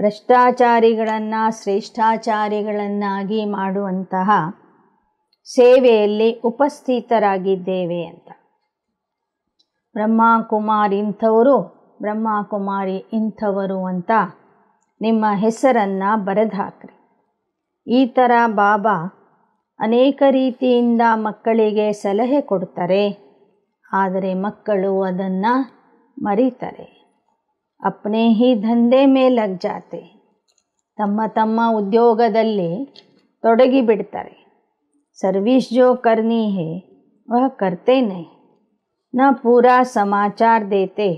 ಭ್ರಷ್ಟಾಚಾರಿಗಳನ್ನು ಶ್ರೇಷ್ಠಾಚಾರಿಗಳನ್ನಾಗಿ ಮಾಡುವಂತಹ ಸೇವೆಯಲ್ಲಿ ಉಪಸ್ಥಿತರಾಗಿದ್ದೇವೆ ಅಂತ ಬ್ರಹ್ಮ ಕುಮಾರ್ ಇಂಥವರು ಬ್ರಹ್ಮ ಕುಮಾರಿ ಇಂಥವರು ಅಂತ ನಿಮ್ಮ ಹೆಸರನ್ನು ಬರೆದಾಕ್ರಿ ಈ ಥರ ಬಾಬಾ ಅನೇಕ ರೀತಿಯಿಂದ ಮಕ್ಕಳಿಗೆ ಸಲಹೆ ಕೊಡ್ತಾರೆ ಆದರೆ ಮಕ್ಕಳು ಅದನ್ನು ಮರೀತಾರೆ ಅಪ್ನೇಹಿ ದಂಧೆ ಧಂದೆ में ಜಾತೆ ತಮ್ಮ ತಮ್ಮ ಉದ್ಯೋಗದಲ್ಲಿ ತೊಡಗಿಬಿಡ್ತಾರೆ ಸರ್ವಿಸ್ ಜೋ ಕರ್ನಿ ಹೇ ವಹ ಕರ್ತೆ ನೈ ನ ಪೂರಾ ಸಮಾಚಾರ ದೇತೆ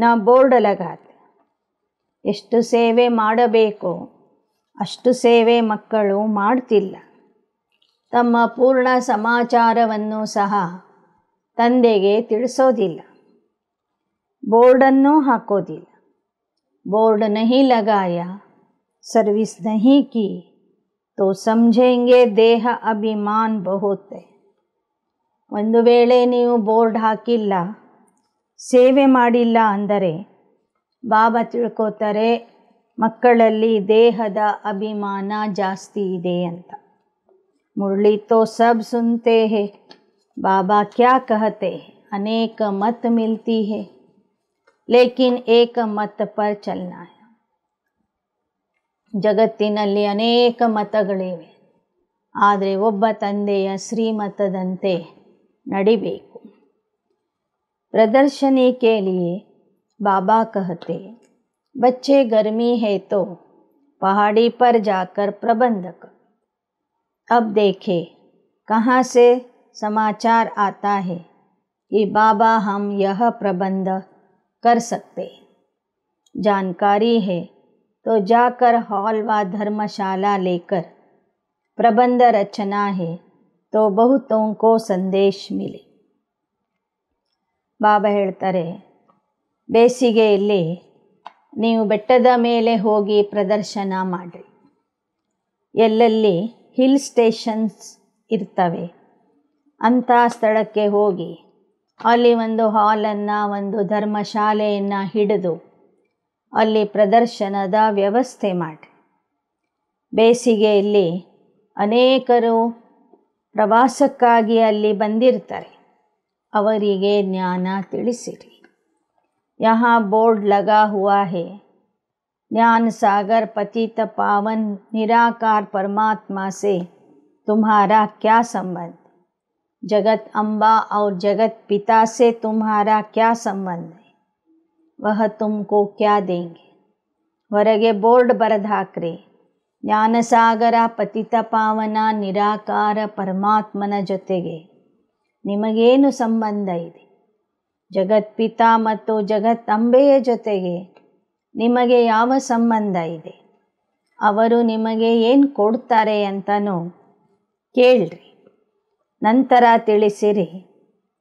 ನ ಬೋರ್ಡ್ ಲಗಾತೆ ಎಷ್ಟು ಸೇವೆ ಮಾಡಬೇಕು ಅಷ್ಟು ಸೇವೆ ಮಕ್ಕಳು ಮಾಡ್ತಿಲ್ಲ ತಮ್ಮ ಪೂರ್ಣ ಸಮಾಚಾರವನ್ನು ಸಹ ತಂದೆಗೆ ತಿಳಿಸೋದಿಲ್ಲ ಬೋರ್ಡನ್ನು ಹಾಕೋದಿಲ್ಲ ಬೋರ್ಡ್ ನಹಿ ಲಗಾಯ ಸರ್ವಿಸ್ ನಹಿ ಕಿ ತೋ ಸಮಜೆಂಗೆ ದೇಹ ಅಭಿಮಾನ್ ಬಹುತೆ ಒಂದು ವೇಳೆ ನೀವು ಬೋರ್ಡ್ ಹಾಕಿಲ್ಲ ಸೇವೆ ಮಾಡಿಲ್ಲ ಅಂದರೆ ಬಾಬಾ ತಿಳ್ಕೋತಾರೆ ಮಕ್ಕಳಲ್ಲಿ ದೇಹದ ಅಭಿಮಾನ ಜಾಸ್ತಿ ಇದೆ ಅಂತ ಮುರಳಿ ತೋ ಸಬ್ ಸುಂತೆ ಹೇ ಬಾಬಾ ಕ್ಯಾ ಕಹತೆ ಅನೇಕ ಮತ್ ಮಿಲ್ತಿ ಹೇ लेकिन एक मत पर चलना है जगत ಮತಗಳಿವೆ मतलब ಒಬ್ಬ ತಂದೆಯ ಶ್ರೀಮತದಂತೆ ನಡಿಬೇಕು प्रदर्शनी के लिए बाबा कहते बच्चे गर्मी है तो पहाड़ी पर जाकर प्रबंधक अब देखे कहाँ से समाचार आता है कि बाबा हम यह प्रबंध कर सकते जानकारी है तो जाकर हॉलवा धर्मशाला लेकर प्रबंध रचना है तो बहुतों को संदेश मिले बाबा ಹೇಳ್ತಾರೆ ಬೇಸಿಗೆ ಇಲ್ಲಿ ನೀವು ಬೆಟ್ಟದ ಮೇಲೆ ಹೋಗಿ ಪ್ರದರ್ಶನ ಮಾಡ್ರಿ ಎಲ್ಲೆಲ್ಲಿ ಹಿಲ್ ಸ್ಟೇಷನ್ಸ್ ಇರ್ತವೆ ಅಂತಾ ಸ್ಥಳಕ್ಕೆ ಹೋಗಿ ಅಲ್ಲಿ ಒಂದು ಹಾಲನ್ನು ಒಂದು ಧರ್ಮಶಾಲೆಯನ್ನು ಹಿಡಿದು ಅಲ್ಲಿ ಪ್ರದರ್ಶನದ ವ್ಯವಸ್ಥೆ ಮಾಡಿ ಬೇಸಿಗೆಯಲ್ಲಿ ಅನೇಕರು ಪ್ರವಾಸಕ್ಕಾಗಿ ಅಲ್ಲಿ ಬಂದಿರ್ತಾರೆ ಅವರಿಗೆ ಜ್ಞಾನ ತಿಳಿಸಿರಿ ಯಹಾ ಬೋರ್ಡ್ ಲಗಾ ಹುವಾ ಹೇ ಜ್ಞಾನ ಸಾಗರ್ ಪತಿತ ಪಾವನ್ ನಿರಾಕಾರ ಪರಮಾತ್ಮ ಸೇ ತುಮಾರಾ ಕ್ಯಾ ಸಂಬಂಧ जगत अम्बा और जगत पिता से तुम्हारा क्या संबंध है वह तुमको क्या देंगे ಹೊರಗೆ ಬೋರ್ಡ್ ಬರೆದು ಹಾಕ್ರಿ ಜ್ಞಾನಸಾಗರ ಪತಿತ ಪಾವನ ನಿರಾಕಾರ ಪರಮಾತ್ಮನ ಜೊತೆಗೆ ನಿಮಗೇನು ಸಂಬಂಧ ಇದೆ ಜಗತ್ಪಿತ ಮತ್ತು ಜಗತ್ತಂಬೆಯ ಜೊತೆಗೆ ನಿಮಗೆ ಯಾವ ಸಂಬಂಧ ಇದೆ ಅವರು ನಿಮಗೆ ಏನು ಕೊಡ್ತಾರೆ ಅಂತನೂ ಕೇಳ್ರಿ ನಂತರ ತಿಳಿಸಿರಿ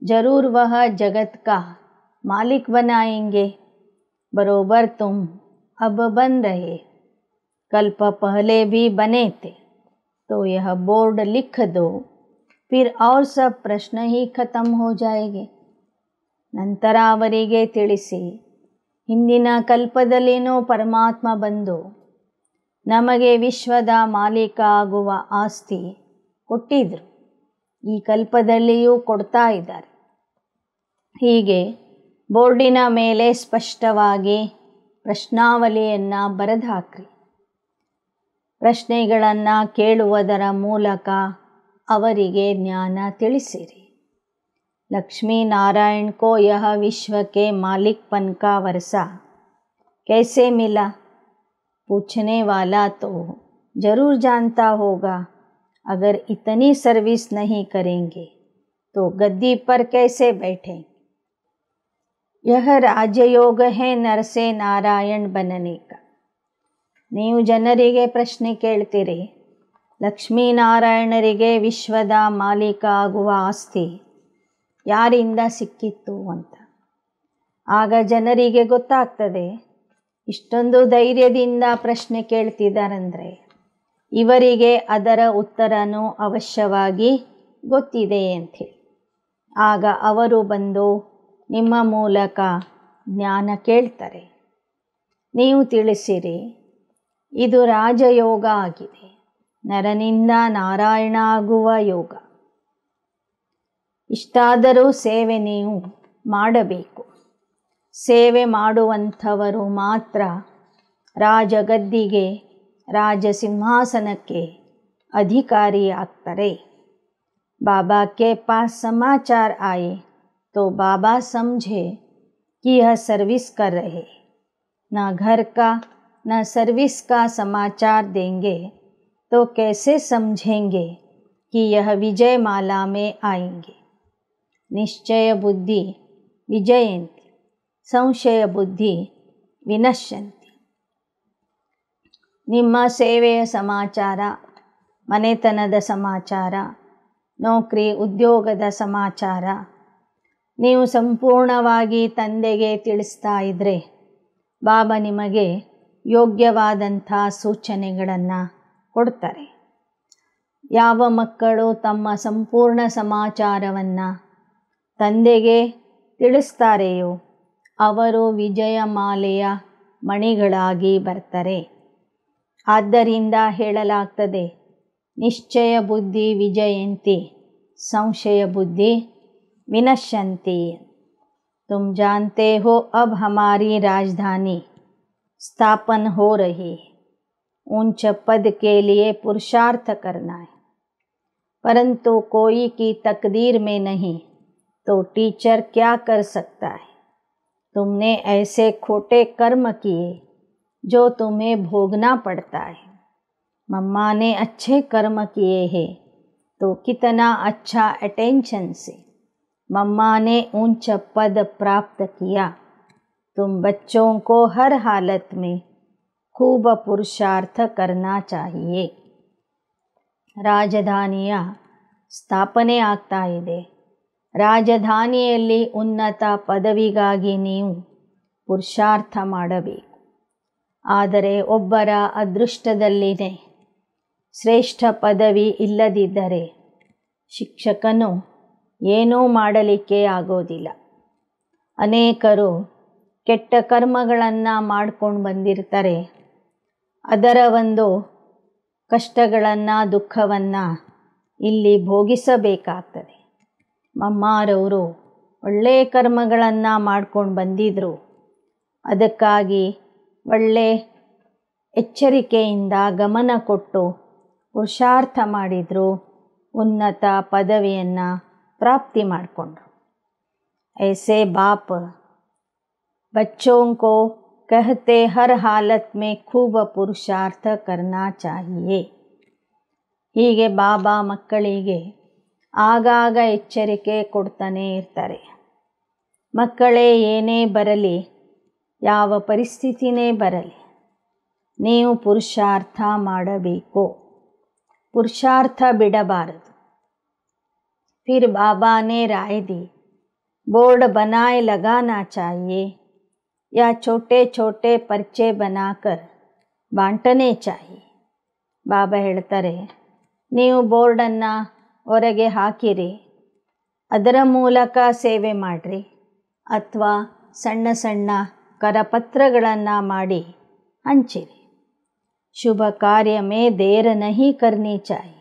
ಜರೂರ್ ವಹ ಜಗತ್ ಕಾ ಮಾಲಿಕ್ ಬನಾಯಿಂಗೆ ಬರೋಬರ್ ತುಮ್ ಅಬ್ ಬನ್ ರೇ ಕಲ್ಪ ಪಹಲೆ ಭಿ ಬನೆ ತೆ तो यह ಬೋರ್ಡ್ लिख ಫಿರ್ ಔರ್ ಸಬ್ ಪ್ರಶ್ನ ಹಿ ಖತಮ್ ಹೋ ಜಾಯೆಗೆ ನಂತರ ಅವರಿಗೆ ತಿಳಿಸಿ ಹಿಂದಿನ ಕಲ್ಪದಲ್ಲೇನೋ ಪರಮಾತ್ಮ ಬಂದು ನಮಗೆ ವಿಶ್ವದ ಮಾಲೀಕ ಆಗುವ ಆಸ್ತಿ ಕೊಟ್ಟಿದ್ರು ಈ ಕಲ್ಪದಲ್ಲಿಯೂ ಕೊಡ್ತಾ ಇದ್ದಾರೆ ಹೀಗೆ ಬೋರ್ಡಿನ ಮೇಲೆ ಸ್ಪಷ್ಟವಾಗಿ ಪ್ರಶ್ನಾವಲಿಯನ್ನು ಬರೆದು ಹಾಕ್ರಿ ಪ್ರಶ್ನೆಗಳನ್ನು ಕೇಳುವುದರ ಮೂಲಕ ಅವರಿಗೆ ಜ್ಞಾನ ತಿಳಿಸಿರಿ ಲಕ್ಷ್ಮೀನಾರಾಯಣ್ ಕೋ ಯಹ ವಿಶ್ವಕ್ಕೆ ಮಾಲಿಕ್ ಪನ್ಕಾ ವರ್ಸ ಕೈಸೆ ಮಿಲ ಪೂಛನೆ ವಾಲಾ ತೋ ಜರೂರ್ ಜಾನ್ತಾ ಹೋಗ अगर इतनी सर्विस नहीं करेंगे तो गद्दी पर कैसे बैठेंगे यह राजयोग है नरसे नारायण बनने का ನೀವು ಜನರಿಗೆ ಪ್ರಶ್ನೆ ಕೇಳ್ತೀರಿ ಲಕ್ಷ್ಮೀನಾರಾಯಣರಿಗೆ ವಿಶ್ವದ ಮಾಲೀಕ ಆಗುವ ಆಸ್ತಿ ಯಾರಿಂದ ಸಿಕ್ಕಿತ್ತು ಅಂತ ಆಗ ಜನರಿಗೆ ಗೊತ್ತಾಗ್ತದೆ ಇಷ್ಟೊಂದು ಧೈರ್ಯದಿಂದ ಪ್ರಶ್ನೆ ಕೇಳ್ತಿದ್ದಾರಂದರೆ ಇವರಿಗೆ ಅದರ ಉತ್ತರನೂ ಅವಶ್ಯವಾಗಿ ಗೊತ್ತಿದೆ ಅಂಥೇಳಿ ಆಗ ಅವರು ಬಂದು ನಿಮ್ಮ ಮೂಲಕ ಜ್ಞಾನ ಕೇಳ್ತಾರೆ ನೀವು ತಿಳಿಸಿರಿ ಇದು ರಾಜಯೋಗ ಆಗಿದೆ ನರನಿಂದ ನಾರಾಯಣ ಆಗುವ ಯೋಗ ಇಷ್ಟಾದರೂ ಸೇವೆ ನೀವು ಮಾಡಬೇಕು ಸೇವೆ ಮಾಡುವಂಥವರು ಮಾತ್ರ ರಾಜಗದ್ದಿಗೆ राज सिंहासन ರಾಜ ಸಿಂಹಾಸನಕ್ಕೆ ಅಧಿಕಾರಿಯಾಗ್ತಾರೆ बाबा के पास समाचार आए तो बाबा समझे कि यह सर्विस कर रहे न घर का न सर्विस का समाचार देंगे तो कैसे समझेंगे कि यह विजय माला में आएंगे निश्चय बुद्धि विजयंती संशय बुद्धि विनश्यंत ನಿಮ್ಮ ಸೇವೆಯ ಸಮಾಚಾರ ಮನೆತನದ ಸಮಾಚಾರ ನೌಕರಿ ಉದ್ಯೋಗದ ಸಮಾಚಾರ ನೀವು ಸಂಪೂರ್ಣವಾಗಿ ತಂದೆಗೆ ತಿಳಿಸ್ತಾ ಇದ್ದರೆ ಬಾಬಾ ನಿಮಗೆ ಯೋಗ್ಯವಾದಂಥ ಸೂಚನೆಗಳನ್ನು ಕೊಡ್ತಾರೆ ಯಾವ ಮಕ್ಕಳು ತಮ್ಮ ಸಂಪೂರ್ಣ ಸಮಾಚಾರವನ್ನು ತಂದೆಗೆ ತಿಳಿಸ್ತಾರೆಯೋ ಅವರು ವಿಜಯ ಮಾಲೆಯ ಮಣಿಗಳಾಗಿ ಬರ್ತಾರೆ ಆದ್ದರಿಂದ ಹೇಳಲಾಗ್ತದೆ ನಿಶ್ಚಯ ಬುದ್ಧಿ ವಿಜಯಂತಿ संशय बुद्धि विनश्यंती तुम जानते हो अब हमारी राजधानी स्थापन हो रही है उच्च पद के लिए पुरुषार्थ करना है परंतु कोई की तकदीर में नहीं तो टीचर क्या कर सकता है तुमने ऐसे खोटे कर्म किए जो तुम्हें भोगना पड़ता है मम्मा ने अच्छे कर्म किए हैं तो कितना अच्छा अटेंशन से मम्मा ने उच्च पद प्राप्त किया तुम बच्चों को हर हालत में खूब पुरुषार्थ करना चाहिए राजधानिया ಸ್ಥಾಪನೆ ಆಗ್ತಾ ಇದೆ ರಾಜಧಾನಿಯಲ್ಲಿ ಉನ್ನತ ಪದವಿಗಾಗಿ ನೀವು ಪುರುಷಾರ್ಥ ಮಾಡಬೇಕು ಆದರೆ ಒಬ್ಬರ ಅದೃಷ್ಟದಲ್ಲಿಯೇ ಶ್ರೇಷ್ಠ ಪದವಿ ಇಲ್ಲದಿದ್ದರೆ ಶಿಕ್ಷಕನು ಏನೂ ಮಾಡಲಿಕ್ಕೆ ಆಗೋದಿಲ್ಲ ಅನೇಕರು ಕೆಟ್ಟ ಕರ್ಮಗಳನ್ನು ಮಾಡ್ಕೊಂಡು ಬಂದಿರ್ತಾರೆ ಅದರ ಒಂದು ಕಷ್ಟಗಳನ್ನು ದುಃಖವನ್ನು ಇಲ್ಲಿ ಭೋಗಿಸಬೇಕಾಗ್ತದೆ ಮಮ್ಮಾರವರು ಒಳ್ಳೆಯ ಕರ್ಮಗಳನ್ನು ಮಾಡ್ಕೊಂಡು ಬಂದಿದ್ದರು ಅದಕ್ಕಾಗಿ ಒಳ್ಳೆ ಎಚ್ಚರಿಕೆಯಿಂದ ಗಮನ ಕೊಟ್ಟು ಪುರುಷಾರ್ಥ ಮಾಡಿದರು ಉನ್ನತ ಪದವಿಯನ್ನು ಪ್ರಾಪ್ತಿ ಮಾಡಿಕೊಂಡ್ರು ಐಸೆ बाप ಬಚ್ಚೋಂಕೋ ಕಹತೆ ಹರ್ ಹಾಲತ್ हालत ಖೂಬ ಪುರುಷಾರ್ಥ ಕರ್ನಾ ಚಾಹಿಯೇ ಹೀಗೆ ಬಾಬಾ ಮಕ್ಕಳಿಗೆ ಆಗಾಗ ಎಚ್ಚರಿಕೆ ಕೊಡ್ತಾನೇ ಇರ್ತಾರೆ ಮಕ್ಕಳೇ ಏನೇ ಬರಲಿ ಯಾವ ಪರಿಸ್ಥಿತಿನೇ ಬರಲಿ ನೀವು ಪುರುಷಾರ್ಥ ಮಾಡಬೇಕು ಪುರುಷಾರ್ಥ ಬಿಡಬಾರದು ಫಿರ್ ಬಾಬಾನೇ ರಾಯ್ದಿ ಬೋರ್ಡ್ ಬನಾಯ್ ಲಗಾನಾ ಚಾಯೆ ಯಾ ಛೋಟೆ ಛೋಟೆ ಪರ್ಚೆ पर्चे ಬಾಂಟನೇ ಚಾಯಿ ಬಾಬಾ ಹೇಳ್ತಾರೆ ನೀವು ಬೋರ್ಡನ್ನು ಹೊರಗೆ ಹಾಕಿರಿ ಅದರ ಮೂಲಕ ಸೇವೆ ಮಾಡಿರಿ ಅಥವಾ ಸಣ್ಣ ಸಣ್ಣ ಕರಪತ್ರಗಳನ್ನು ಮಾಡಿ ಹಂಚಿರಿ ಶುಭ ಕಾರ್ಯ ಮೇ ದೇರ ನಹಿ ಕರ್ನಿ ಚಾಯಿ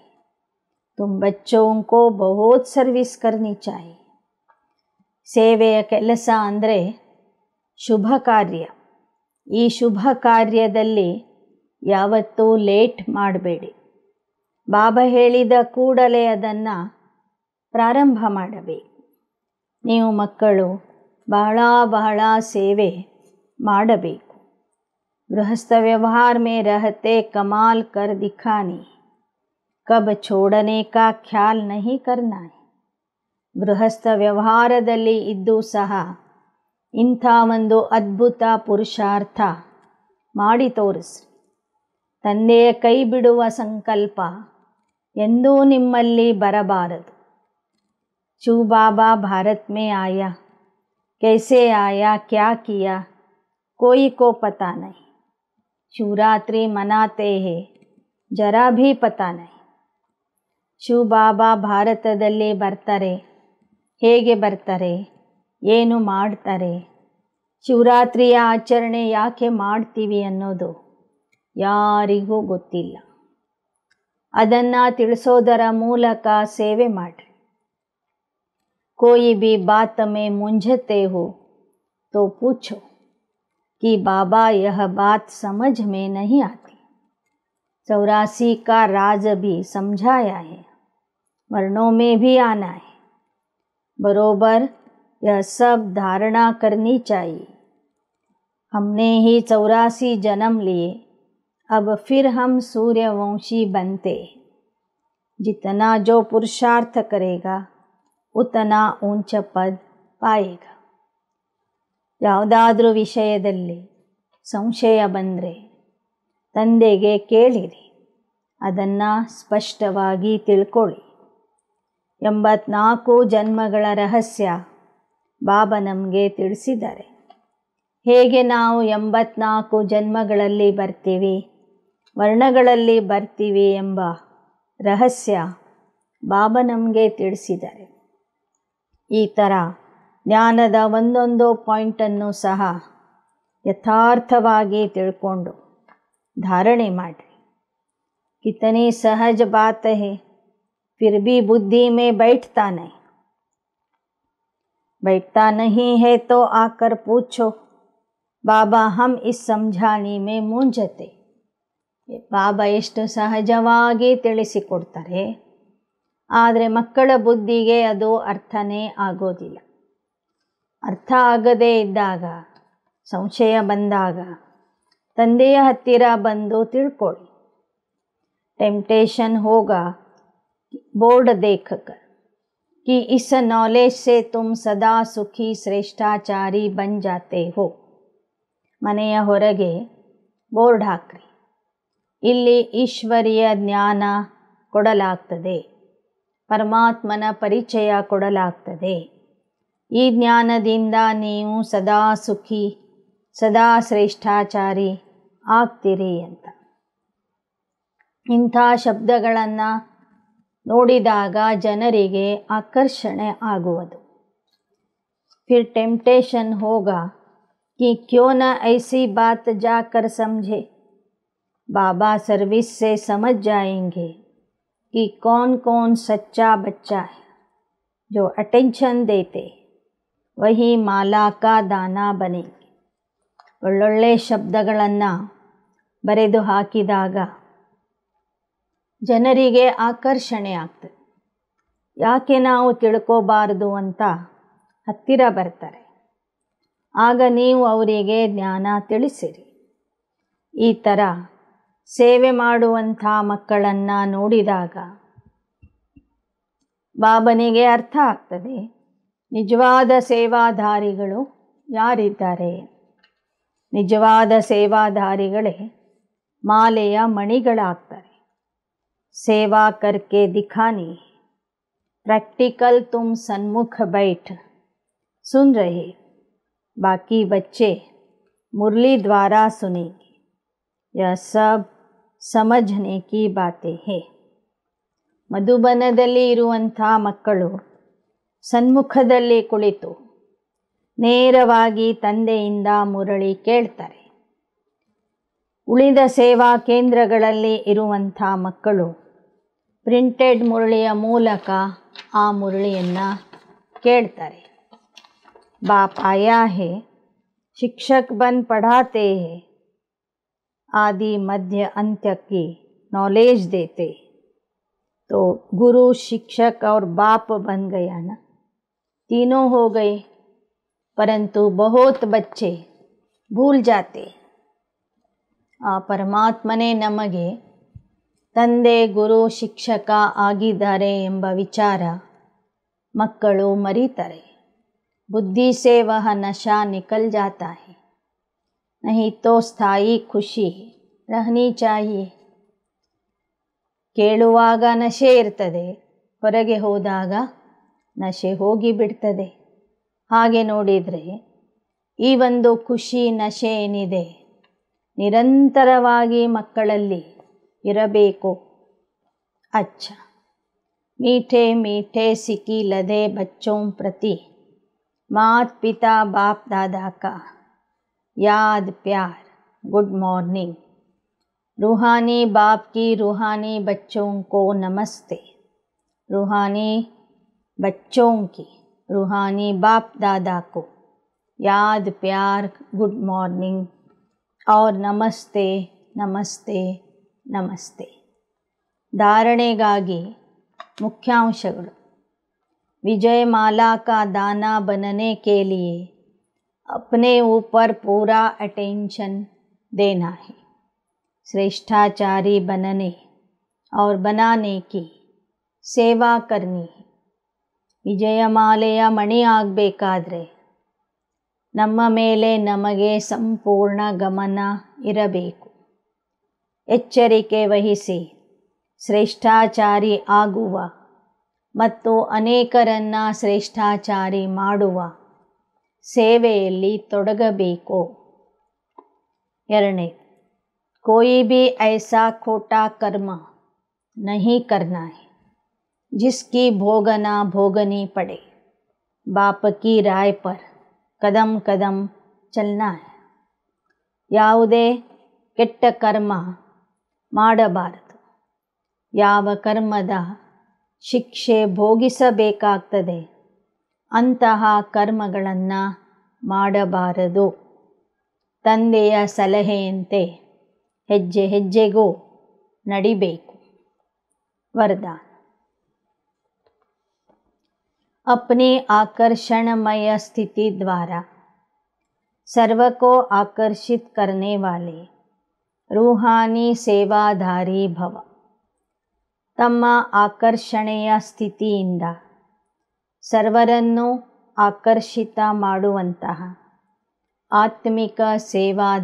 ತುಂಬ ಚೋಂಕೋ ಬಹುತ್ ಸರ್ವಿಸ್ ಕರ್ನಿ ಚಾಯಿ ಸೇವೆಯ ಕೆಲಸ ಅಂದರೆ ಶುಭ ಕಾರ್ಯ ಈ ಶುಭ ಕಾರ್ಯದಲ್ಲಿ ಯಾವತ್ತೂ ಲೇಟ್ ಮಾಡಬೇಡಿ ಬಾಬಾ ಹೇಳಿದ ಕೂಡಲೇ ಅದನ್ನು ಪ್ರಾರಂಭ ಮಾಡಬೇಕು ನೀವು ಮಕ್ಕಳು ಬಹಳ ಬಹಳ ಸೇವೆ ಮಾಡಬೇಕು गृहस्थ व्यवहार में रहते कमाल कर दिखाने कब छोड़ने का ख्याल नहीं करना है ಗೃಹಸ್ಥ ವ್ಯವಹಾರದಲ್ಲಿ ಇದ್ದು ಸಹ ಇಂಥ ಒಂದು ಅದ್ಭುತ ಪುರುಷಾರ್ಥ ಮಾಡಿ ತೋರಿಸ್ರಿ ತಂದೆಯ ಕೈ ಬಿಡುವ ಸಂಕಲ್ಪ ಎಂದೂ ನಿಮ್ಮಲ್ಲಿ ಬರಬಾರದು ಚೂ ಬಾಬಾ ಭಾರತ್ ಮೇ ಆಯಾ कैसे ಆಯಾ ಕ್ಯಾ ಕಿಯಾ કોઈ કો પતા નહીં ચુરાત્રે મનાતે જરા ભી પતા નહીં શું બાબા ભારત દલે બરતારે હેગે બરતારે એનું માડતારે ચુરાત્રિયા આચરણે ಯಾકે માડતીવી ಅನ್ನોદો யாરીગો ગોતిల్లా ಅದನ್ನ ತಿಳಸೋದರ ಮೂಲಕ ಸೇವೆ ಮಾಡಿ કોઈ બી વાત મે મુંજેતે હો તો પૂછો कि बाबा यह बात समझ में नहीं आती चौरासी का राज भी समझाया है वर्णों में भी आना है बरोबर यह सब धारणा करनी चाहिए हमने ही चौरासी जन्म लिए अब फिर हम सूर्यवंशी बनते जितना जो पुरुषार्थ करेगा उतना ऊंच पद पाएगा ಯಾವುದಾದ್ರೂ ವಿಷಯದಲ್ಲಿ ಸಂಶಯ ಬಂದರೆ ತಂದೆಗೆ ಕೇಳಿರಿ ಅದನ್ನು ಸ್ಪಷ್ಟವಾಗಿ ತಿಳ್ಕೊಳ್ಳಿ ಎಂಬತ್ನಾಲ್ಕು ಜನ್ಮಗಳ ರಹಸ್ಯ ಬಾಬಾ ನಮಗೆ ತಿಳಿಸಿದ್ದಾರೆ ಹೇಗೆ ನಾವು ಎಂಬತ್ನಾಲ್ಕು ಜನ್ಮಗಳಲ್ಲಿ ಬರ್ತೀವಿ ವರ್ಣಗಳಲ್ಲಿ ಬರ್ತೀವಿ ಎಂಬ ರಹಸ್ಯ ಬಾಬಾ ನಮಗೆ ತಿಳಿಸಿದ್ದಾರೆ ಈ ಥರ ಜ್ಞಾನದ ಒಂದೊಂದು ಪಾಯಿಂಟನ್ನು ಸಹ ಯಥಾರ್ಥವಾಗಿ ತಿಳ್ಕೊಂಡು ಧಾರಣೆ ಮಾಡಿರಿ ಕಿತನಿ ಸಹಜ ಬಾತ ಹೇ फिर भी बुद्धि में बैठता नहीं बैठता नहीं है तो आकर पूछो बाबा हम इस समझाने में ಮುಂಜತೆ ಬಾಬಾ ಎಷ್ಟು ಸಹಜವಾಗಿ ತಿಳಿಸಿಕೊಡ್ತಾರೆ ಆದರೆ ಮಕ್ಕಳ ಬುದ್ಧಿಗೆ ಅದು ಅರ್ಥನೇ ಆಗೋದಿಲ್ಲ ಅರ್ಥ ಆಗದೇ ಇದ್ದಾಗ ಸಂಶಯ ಬಂದಾಗ ತಂದೆಯ ಹತ್ತಿರ ಬಂದು ತಿಳ್ಕೊಳ್ಳಿ ಟೆಂಪ್ಟೇಷನ್ ಹೋಗ ಬೋರ್ಡ್ ದೇಖಕ ಕಿ ಇಸ್ ನಾಲೆಜ್ ತುಮ್ ಸದಾ ಸುಖಿ ಶ್ರೇಷ್ಠಾಚಾರಿ ಶ್ರೇಷ್ಠಾಚಾರಿ ಬನ್ ಜಾತೆ ಹೋ ಮನೆಯ ಹೊರಗೆ ಬೋರ್ಡ್ ಹಾಕ್ರಿ ಇಲ್ಲಿ ಈಶ್ವರಿಯ ಜ್ಞಾನ ಕೊಡಲಾಗ್ತದೆ ಪರಮಾತ್ಮನ ಪರಿಚಯ ಕೊಡಲಾಗ್ತದೆ ಈ ಜ್ಞಾನದಿಂದ ನೀವು ಸದಾ ಸುಖಿ ಸದಾ ಶ್ರೇಷ್ಠಾಚಾರಿ ಆಗ್ತೀರಿ ಅಂತ ಇಂಥ ಶಬ್ದಗಳನ್ನು ನೋಡಿದಾಗ ಜನರಿಗೆ ಆಕರ್ಷಣೆ ಆಗುವುದು ಫಿರ್ ಟೆಂಪ್ಟೇಷನ್ ಹೋಗಾ कि क्यों न ऐसी बात जाकर समझे बाबा सर्विस से समझ जाएंगे कि कौन कौन सच्चा बच्चा है जो अटेंशन देते ವಹಿ ಮಾಲಾಕ ದಾನ ಬನಿ ಒಳ್ಳೊಳ್ಳೆ ಶಬ್ದಗಳನ್ನು ಬರೆದು ಹಾಕಿದಾಗ ಜನರಿಗೆ ಆಕರ್ಷಣೆ ಆಗ್ತದೆ ಯಾಕೆ ನಾವು ತಿಳ್ಕೋಬಾರದು ಅಂತ ಹತ್ತಿರ ಬರ್ತಾರೆ ಆಗ ನೀವು ಅವರಿಗೆ ಜ್ಞಾನ ತಿಳಿಸಿರಿ ಈ ಥರ ಸೇವೆ ಮಾಡುವಂಥ ಮಕ್ಕಳನ್ನು ನೋಡಿದಾಗ ಬಾಬನಿಗೆ ಅರ್ಥ ಆಗ್ತದೆ निजवाद सेवाधारीಗಳು ಯಾರಿಿದ್ದಾರೆ ನಿಜವಾದ ಸೇವಾಧಾರಿಗಳೇ ಮಾಲೆಯ ಮಣಿಗಳಾಗ್ತರೆ ಸೇವಾ करके दिखಾಣಿ ಪ್ರಾಕ್ಟಿಕಲ್ ತುಮ್ ಸಂಮುಖ بیٹھ सुन रही बाकी बच्चे मुरली द्वारा सुनेगी यह सब समझने की बातें हैं मधुबनದಲ್ಲಿ ಇರುವಂತ ಮಕ್ಕಳು ಸನ್ಮುಖದಲ್ಲಿ ಕುಳಿತು ನೇರವಾಗಿ ತಂದೆಯಿಂದ ಮುರಳಿ ಕೇಳ್ತಾರೆ ಉಳಿದ ಸೇವಾ ಕೇಂದ್ರಗಳಲ್ಲಿ ಇರುವಂಥ ಮಕ್ಕಳು ಪ್ರಿಂಟೆಡ್ ಮುರಳಿಯ ಮೂಲಕ ಆ ಮುರಳಿಯನ್ನು ಕೇಳ್ತಾರೆ बाप ಹೇ ಹೇ शिक्षक बन पढ़ाते हैं आदि मध्य ಅಂತ್ಯಕ್ಕೆ की नॉलेज देते तो गुरु शिक्षक और बाप बन तीनों हो गए परंतु बहुत ಬಚ್ಚೆ ಭೂಲ್ ಜಾತೆ ಆ ಪರಮಾತ್ಮನೇ ನಮಗೆ ತಂದೆ ಗುರು ಶಿಕ್ಷಕ ಆಗಿದ್ದಾರೆ ಎಂಬ ವಿಚಾರ ಮಕ್ಕಳು ಮರೀತಾರೆ ಬುದ್ಧಿ से वह नशा निकल जाता ಸ್ಥಾಯಿ ಖುಷಿ ರಹನಿ चाहिए ಕೇಳುವಾಗ ನಶೆ ಇರ್ತದೆ ಹೊರಗೆ ಹೋದಾಗ ನಶೆ ಹೋಗಿಬಿಡ್ತದೆ ಹಾಗೆ ನೋಡಿದರೆ ಈ ಒಂದು ಖುಷಿ ನಶೆ ಏನಿದೆ ನಿರಂತರವಾಗಿ ಮಕ್ಕಳಲ್ಲಿ ಇರಬೇಕು ಅಚ್ಚ ಮೀಠೆ ಮೀಠೆ ಸಿಕ್ಕಿ ಲದೆ ಬಚ್ಚೋಂ ಪ್ರತಿ ಮಾತ್ ಪಿತಾ ಬಾಪ್ ದಾದಾಕ ಯಾದ್ ಪ್ಯಾರ್ ಗುಡ್ ಮಾರ್ನಿಂಗ್ ರೂಹಾನಿ ಬಾಪ್ ಕಿ ರೂಹಾನಿ ಬಚ್ಚೋಂ ಕೋ ನಮಸ್ತೆ ರೂಹಾನಿ बच्चों की रूहानी बाप दादा को याद प्यार गुड मॉर्निंग और नमस्ते नमस्ते नमस्ते ಧಾರಣೆಗಾಗಿ मुख्यांश विजयमाला का दाना बनने के लिए अपने ऊपर पूरा अटेंशन देना है श्रेष्ठाचारी बनने और बनाने की सेवा करनी ವಿಜಯಮಾಲೆಯ ಮಣಿ ಆಗಬೇಕಾದ್ರೆ ನಮ್ಮ ಮೇಲೆ ನಮಗೆ ಸಂಪೂರ್ಣ ಗಮನ ಇರಬೇಕು ಎಚ್ಚರಿಕೆ ವಹಿಸಿ ಶ್ರೇಷ್ಠಾಚಾರಿ ಆಗುವ ಮತ್ತು ಅನೇಕರನ್ನು ಶ್ರೇಷ್ಠಾಚಾರಿ ಮಾಡುವ ಸೇವೆಯಲ್ಲಿ ತೊಡಗಬೇಕು ಎರಡನೇ ಕೋಯಿ ಬಿ ಐಸಾ ಖೋಟಾ ಕರ್ಮ ನಹಿ ಕರ್ನಾ ಜಿಸ್ಕಿ ಭೋಗನ ಭೋಗನಿ ಪಡೆ ಬಾಪಕಿ की राय पर ಕದಂ ಕದಂ ಚಲನಾ ಯಾವುದೇ ಕೆಟ್ಟ ಕರ್ಮ ಮಾಡಬಾರದು ಯಾವ ಕರ್ಮದ ಶಿಕ್ಷೆ ಭೋಗಿಸಬೇಕಾಗ್ತದೆ ಅಂತಹ ಕರ್ಮಗಳನ್ನು ಮಾಡಬಾರದು ತಂದೆಯ ಸಲಹೆಯಂತೆ ಹೆಜ್ಜೆ ಹೆಜ್ಜೆಗೂ ನಡಿಬೇಕು ವರದಾನ अपने आकर्षणमय स्थिति द्वारा सर्व को आकर्षित करने वाले रूहानी सेवाधारी भव तम आकर्षणीय स्थितियिंद ಸರ್ವರನ್ನು आकर्षित ಮಾಡುವಂತಹ ಆತ್ಮಿಕ भव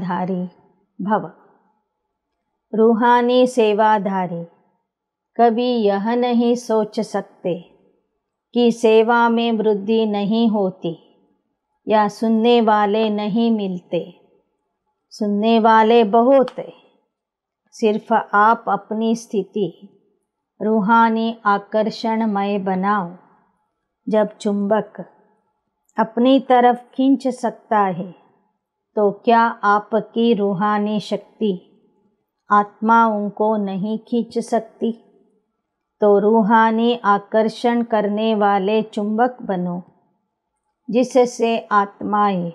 ಭವ ರೂಹಾನಿ ಸೇವಾಧಾರಿ ಕವಿ ಯಹ ನಹಿ ಸೋಚ कि सेवा में वृद्धि नहीं होती या सुनने वाले नहीं मिलते सुनने वाले बहुत है सिर्फ आप अपनी स्थिति रूहानी आकर्षणमय बनाओ जब चुंबक अपनी तरफ खींच सकता है तो क्या आपकी रूहानी शक्ति आत्माओं को नहीं खींच सकती તો રોહાનિ આકર્ષણ કરને વાલે ચુંબક બનો જિસસે આત્માએ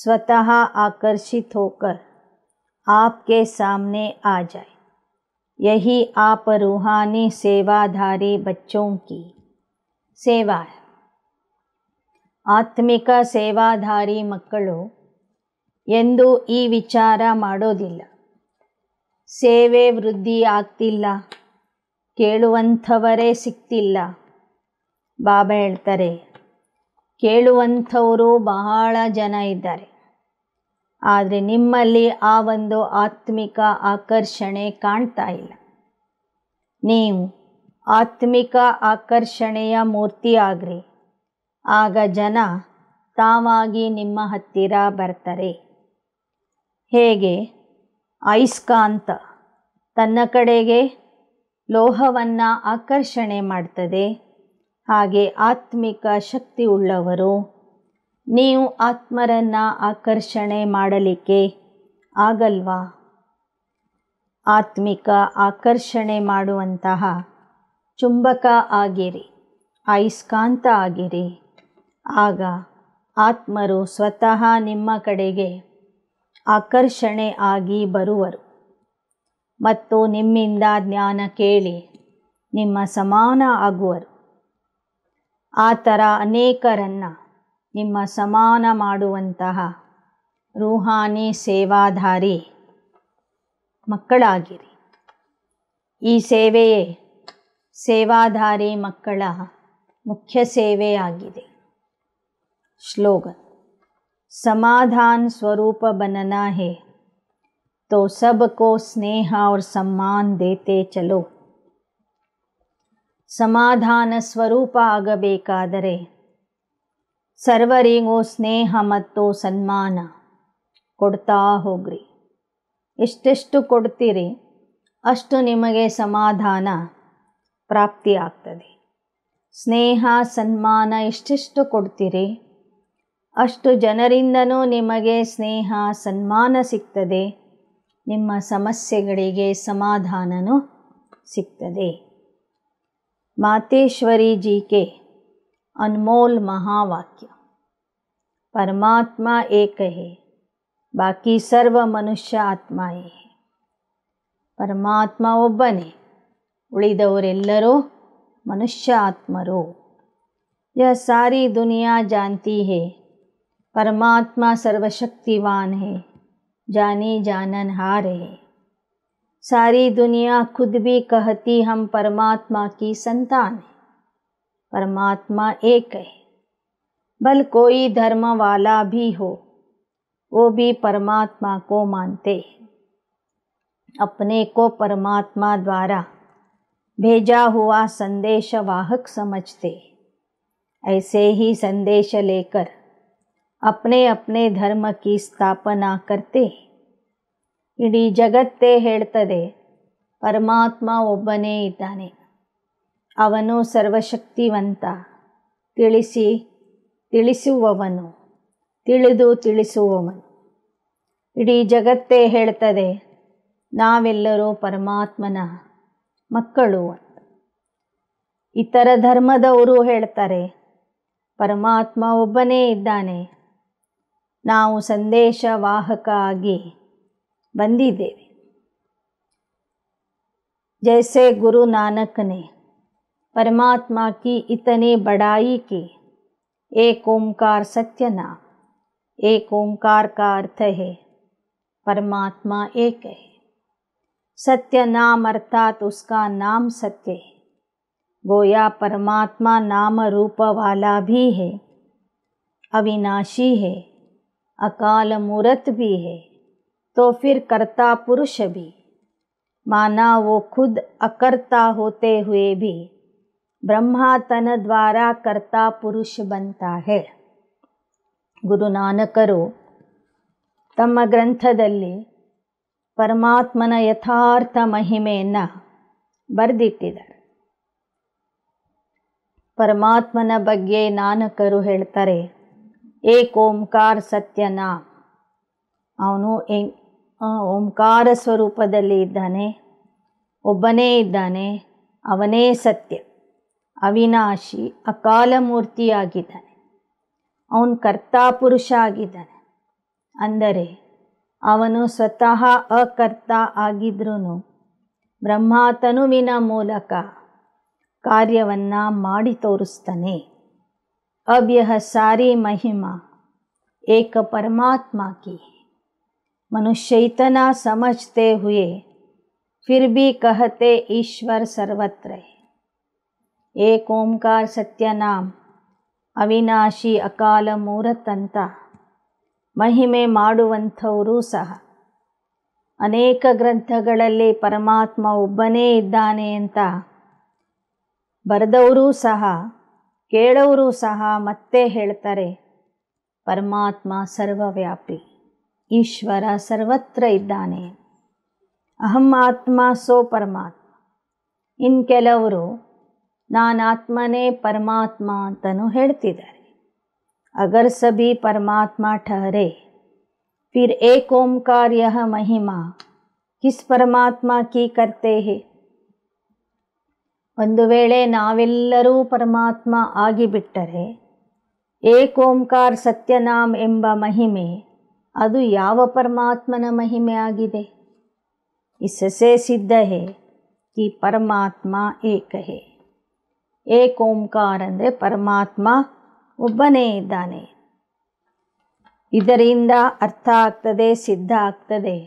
સ્વતઃ આકર્ષિત હોકર આપકે સામે આ જાય યહી આપ રોહાનિ સેવાધારી બચ્ચોકી સેવા આત્મિક સેવાધારી મક્કો એંદુ ઈ વિચાર માડોદિલા સેવે વૃદ્ધિ આક્તિલા ಕೇಳುವಂಥವರೇ ಸಿಕ್ತಿಲ್ಲ ಬಾಬಾ ಹೇಳ್ತಾರೆ ಕೇಳುವಂಥವರು ಬಹಳ ಜನ ಇದ್ದಾರೆ ಆದರೆ ನಿಮ್ಮಲ್ಲಿ ಆ ಒಂದು ಆತ್ಮಿಕ ಆಕರ್ಷಣೆ ಕಾಣ್ತಾ ಇಲ್ಲ ನೀವು ಆತ್ಮಿಕ ಆಕರ್ಷಣೆಯ ಮೂರ್ತಿ ಆಗ್ರಿ ಆಗ ಜನ ತಾವಾಗಿ ನಿಮ್ಮ ಹತ್ತಿರ ಬರ್ತಾರೆ ಹೇಗೆ ಐಸ್ಕಾಂತ ತನ್ನ ಕಡೆಗೆ ಲೋಹವನ್ನು ಆಕರ್ಷಣೆ ಮಾಡ್ತದೆ ಹಾಗೆ ಆತ್ಮಿಕ ಶಕ್ತಿ ಉಳ್ಳವರು ನೀವು ಆತ್ಮರನ್ನು ಆಕರ್ಷಣೆ ಮಾಡಲಿಕ್ಕೆ ಆಗಲ್ವಾ ಆತ್ಮಿಕ ಆಕರ್ಷಣೆ ಮಾಡುವಂತಹ ಚುಂಬಕ ಆಗಿರಿ ಐಸ್ಕಾಂತ ಆಗಿರಿ ಆಗ ಆತ್ಮರು ಸ್ವತಃ ನಿಮ್ಮ ಕಡೆಗೆ ಆಕರ್ಷಣೆ ಆಗಿ ಬರುವರು ಮತ್ತು ನಿಮ್ಮಿಂದ ಜ್ಞಾನ ಕೇಳಿ ನಿಮ್ಮ ಸಮಾನ ಆಗುವರು ಆ ಥರ ಅನೇಕರನ್ನು ನಿಮ್ಮ ಸಮಾನ ಮಾಡುವಂತಹ ರೂಹಾನಿ ಸೇವಾಧಾರಿ ಮಕ್ಕಳಾಗಿರಿ ಈ ಸೇವೆಯೇ ಸೇವಾಧಾರಿ ಮಕ್ಕಳ ಮುಖ್ಯ ಸೇವೆಯಾಗಿದೆ ಶ್ಲೋಗನ್ ಸಮಾಧಾನ ಸ್ವರೂಪ ಬನನಾ ಹೇ तो सबको स्नेह और सम्मान देते ಚಲೋ ಸಮಾಧಾನ ಸ್ವರೂಪ ಆಗಬೇಕಾದರೆ ಸರ್ವರಿಗೂ ಸ್ನೇಹ ಮತ್ತು ಸನ್ಮಾನ ಕೊಡ್ತಾ ಹೋಗ್ರಿ ಎಷ್ಟೆಷ್ಟು ಕೊಡ್ತೀರಿ ಅಷ್ಟು ನಿಮಗೆ ಸಮಾಧಾನ ಪ್ರಾಪ್ತಿಯಾಗ್ತದೆ ಸ್ನೇಹ ಸನ್ಮಾನ ಎಷ್ಟೆಷ್ಟು ಕೊಡ್ತೀರಿ ಅಷ್ಟು ಜನರಿಂದನೂ ನಿಮಗೆ ಸ್ನೇಹ ಸನ್ಮಾನ ಸಿಗ್ತದೆ ನಿಮ್ಮ ಸಮಸ್ಯೆಗಳಿಗೆ সমাধানನು ಸಿಗತದೆ ಮಾತೇಶ್ವರಿಜಿ ಕೇ ಅಮೂಲ್ಯ ಮಹಾವಾಕ್ಯ ಪರಮಾತ್ಮ ಏಕಹೆ बाकी सर्व मनुष्य आत्मा हे परमात्मा ओ बने ಉಳಿದವರೆಲ್ಲರೂ মনুষ्या आत्माರು ಯೆ ಸಾರಿ ದುನಿಯಾ ಜಾಂತಿ ಹೇ ಪರಮಾತ್ಮ ಸರ್ವಶಕ್ತಿવાન ಹೇ जाने जानन हारे सारी दुनिया खुद भी कहती हम परमात्मा की संतान है परमात्मा एक है भल कोई धर्म वाला भी हो वो भी परमात्मा को मानते अपने को परमात्मा द्वारा भेजा हुआ संदेश वाहक समझते ऐसे ही संदेश लेकर अपने ಅಪ್ನೆ ಧರ್ಮ ಸ್ಥಾಪನಾ ಕರ್ತೆ ಇಡೀ ಜಗತ್ತೇ ಹೇಳ್ತದೆ ಪರಮಾತ್ಮ ಒಬ್ಬನೇ ಇದ್ದಾನೆ ಅವನು ಸರ್ವಶಕ್ತಿವಂತ ತಿಳಿಸಿ ತಿಳಿಸುವವನು ತಿಳಿದು ತಿಳಿಸುವವನು ಇಡೀ ಜಗತ್ತೇ ಹೇಳ್ತದೆ ನಾವೆಲ್ಲರೂ ಪರಮಾತ್ಮನ ಮಕ್ಕಳು ಅಂತ ಇತರ ಧರ್ಮದವರು ಹೇಳ್ತಾರೆ ಪರಮಾತ್ಮ ಒಬ್ಬನೇ ಇದ್ದಾನೆ ನಾವು ಸಂದೇಶವಾಹಕ ಆಗಿ ಬಂದಿದ್ದೇವೆ जैसे गुरु नानक ने परमात्मा की इतने बड़ाई की एक ओंकार सत्य नाम एक ओंकार का अर्थ है परमात्मा एक है सत्य नाम अर्थात उसका नाम सत्य है या परमात्मा नाम रूप वाला भी है अविनाशी है अकाल ಭೀ ಹೇ ತೋ ಫಿರ್ ಕರ್ತಾ ಪುರುಷ पुरुष ಮಾನಾ माना वो ಅಕರ್ತಾ ಹೋತೆ होते हुए भी ब्रह्मातन द्वारा कर्ता पुरुष ಗುರು ನಾನಕರು ತಮ್ಮ ಗ್ರಂಥದಲ್ಲಿ ಪರಮಾತ್ಮನ ಯಥಾರ್ಥ ಮಹಿಮೆಯನ್ನು ಬರೆದಿಟ್ಟಿದ್ದಾರೆ ಪರಮಾತ್ಮನ ಬಗ್ಗೆ ನಾನಕರು ಹೇಳ್ತಾರೆ ಏಕೋಂಕಾರ ಓಂಕಾರ ಸತ್ಯನ ಅವನು ಓಂಕಾರ ಸ್ವರೂಪದಲ್ಲಿ ಇದ್ದಾನೆ ಒಬ್ಬನೇ ಇದ್ದಾನೆ ಅವನೇ ಸತ್ಯ ಅವಿನಾಶಿ ಅಕಾಲ ಮೂರ್ತಿಯಾಗಿದ್ದಾನೆ ಅವನು ಕರ್ತಾಪುರುಷ ಆಗಿದ್ದಾನೆ ಅಂದರೆ ಅವನು ಸ್ವತಃ ಅಕರ್ತ ಆಗಿದ್ರೂ ಬ್ರಹ್ಮಾತನುವಿನ ಮೂಲಕ ಕಾರ್ಯವನ್ನು ಮಾಡಿ ತೋರಿಸ್ತಾನೆ अब यह सारी महिमा एक परमात्मा की मनुष्य इतना समझते हुए फिर भी कहते ईश्वर सर्वत्र एक ओंकार ಅವಿನಾಶಿ ಅಕಾಲ ಮೂರತಂತ ಮಹಿಮೆ ಮಾಡುವಂಥವರೂ ಸಹ ಅನೇಕ ಗ್ರಂಥಗಳಲ್ಲಿ ಪರಮಾತ್ಮ ಒಬ್ಬನೇ ಇದ್ದಾನೆ ಅಂತ ಬರೆದವರೂ ಸಹ ಕೇಳೋರು ಸಹ ಮತ್ತೆ ಹೇಳ್ತಾರೆ ಪರಮಾತ್ಮ ಸರ್ವವ್ಯಾಪಿ ಈಶ್ವರ ಸರ್ವತ್ರ ಇದ್ದಾನೆ ಅಹಂ ಆತ್ಮ ಸೋ ಪರಮಾತ್ಮ ಇನ್ನು ಕೆಲವರು ನಾನು ಆತ್ಮನೇ ಪರಮಾತ್ಮ ಅಂತಲೂ ಹೇಳ್ತಿದ್ದಾರೆ ಅಗರ್ ಸಭಿ ಪರಮಾತ್ಮ ಠಹರೆ ಫಿರ್ ಏಕೋಂಕಾರ್ಯ ಮಹಿಮಾ ಕಿಸ್ ಪರಮಾತ್ಮ ಕೀ परमात्मा ಒಂದು ವೇಳೆ ನಾವೆಲ್ಲರೂ ಪರಮಾತ್ಮ ಆಗಿಬಿಟ್ಟರೆ ಏಕೋಂಕಾರ ಸತ್ಯನಾಮ್ ಎಂಬ ಮಹಿಮೆ ಅದು ಯಾವ ಪರಮಾತ್ಮನ ಮಹಿಮೆ ಆಗಿದೆ ಇಸಸೆ ಸಿದ್ಧ ಕಿ ಪರಮಾತ್ಮ ಏಕಹೇ ಏಕೋಂಕಾರ ಅಂದರೆ ಪರಮಾತ್ಮ ಒಬ್ಬನೇ ಇದ್ದಾನೆ ಇದರಿಂದ ಅರ್ಥ ಆಗ್ತದೆ ಸಿದ್ಧ ಆಗ್ತದೆ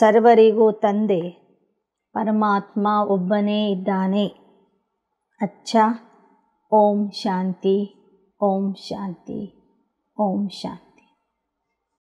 ಸರ್ವರಿಗೂ ತಂದೆ ಪರಮಾತ್ಮ ಒಬ್ಬನೇ ಇದ್ದಾನೆ अच्छा ओम शांति ओम शांति ओम शांति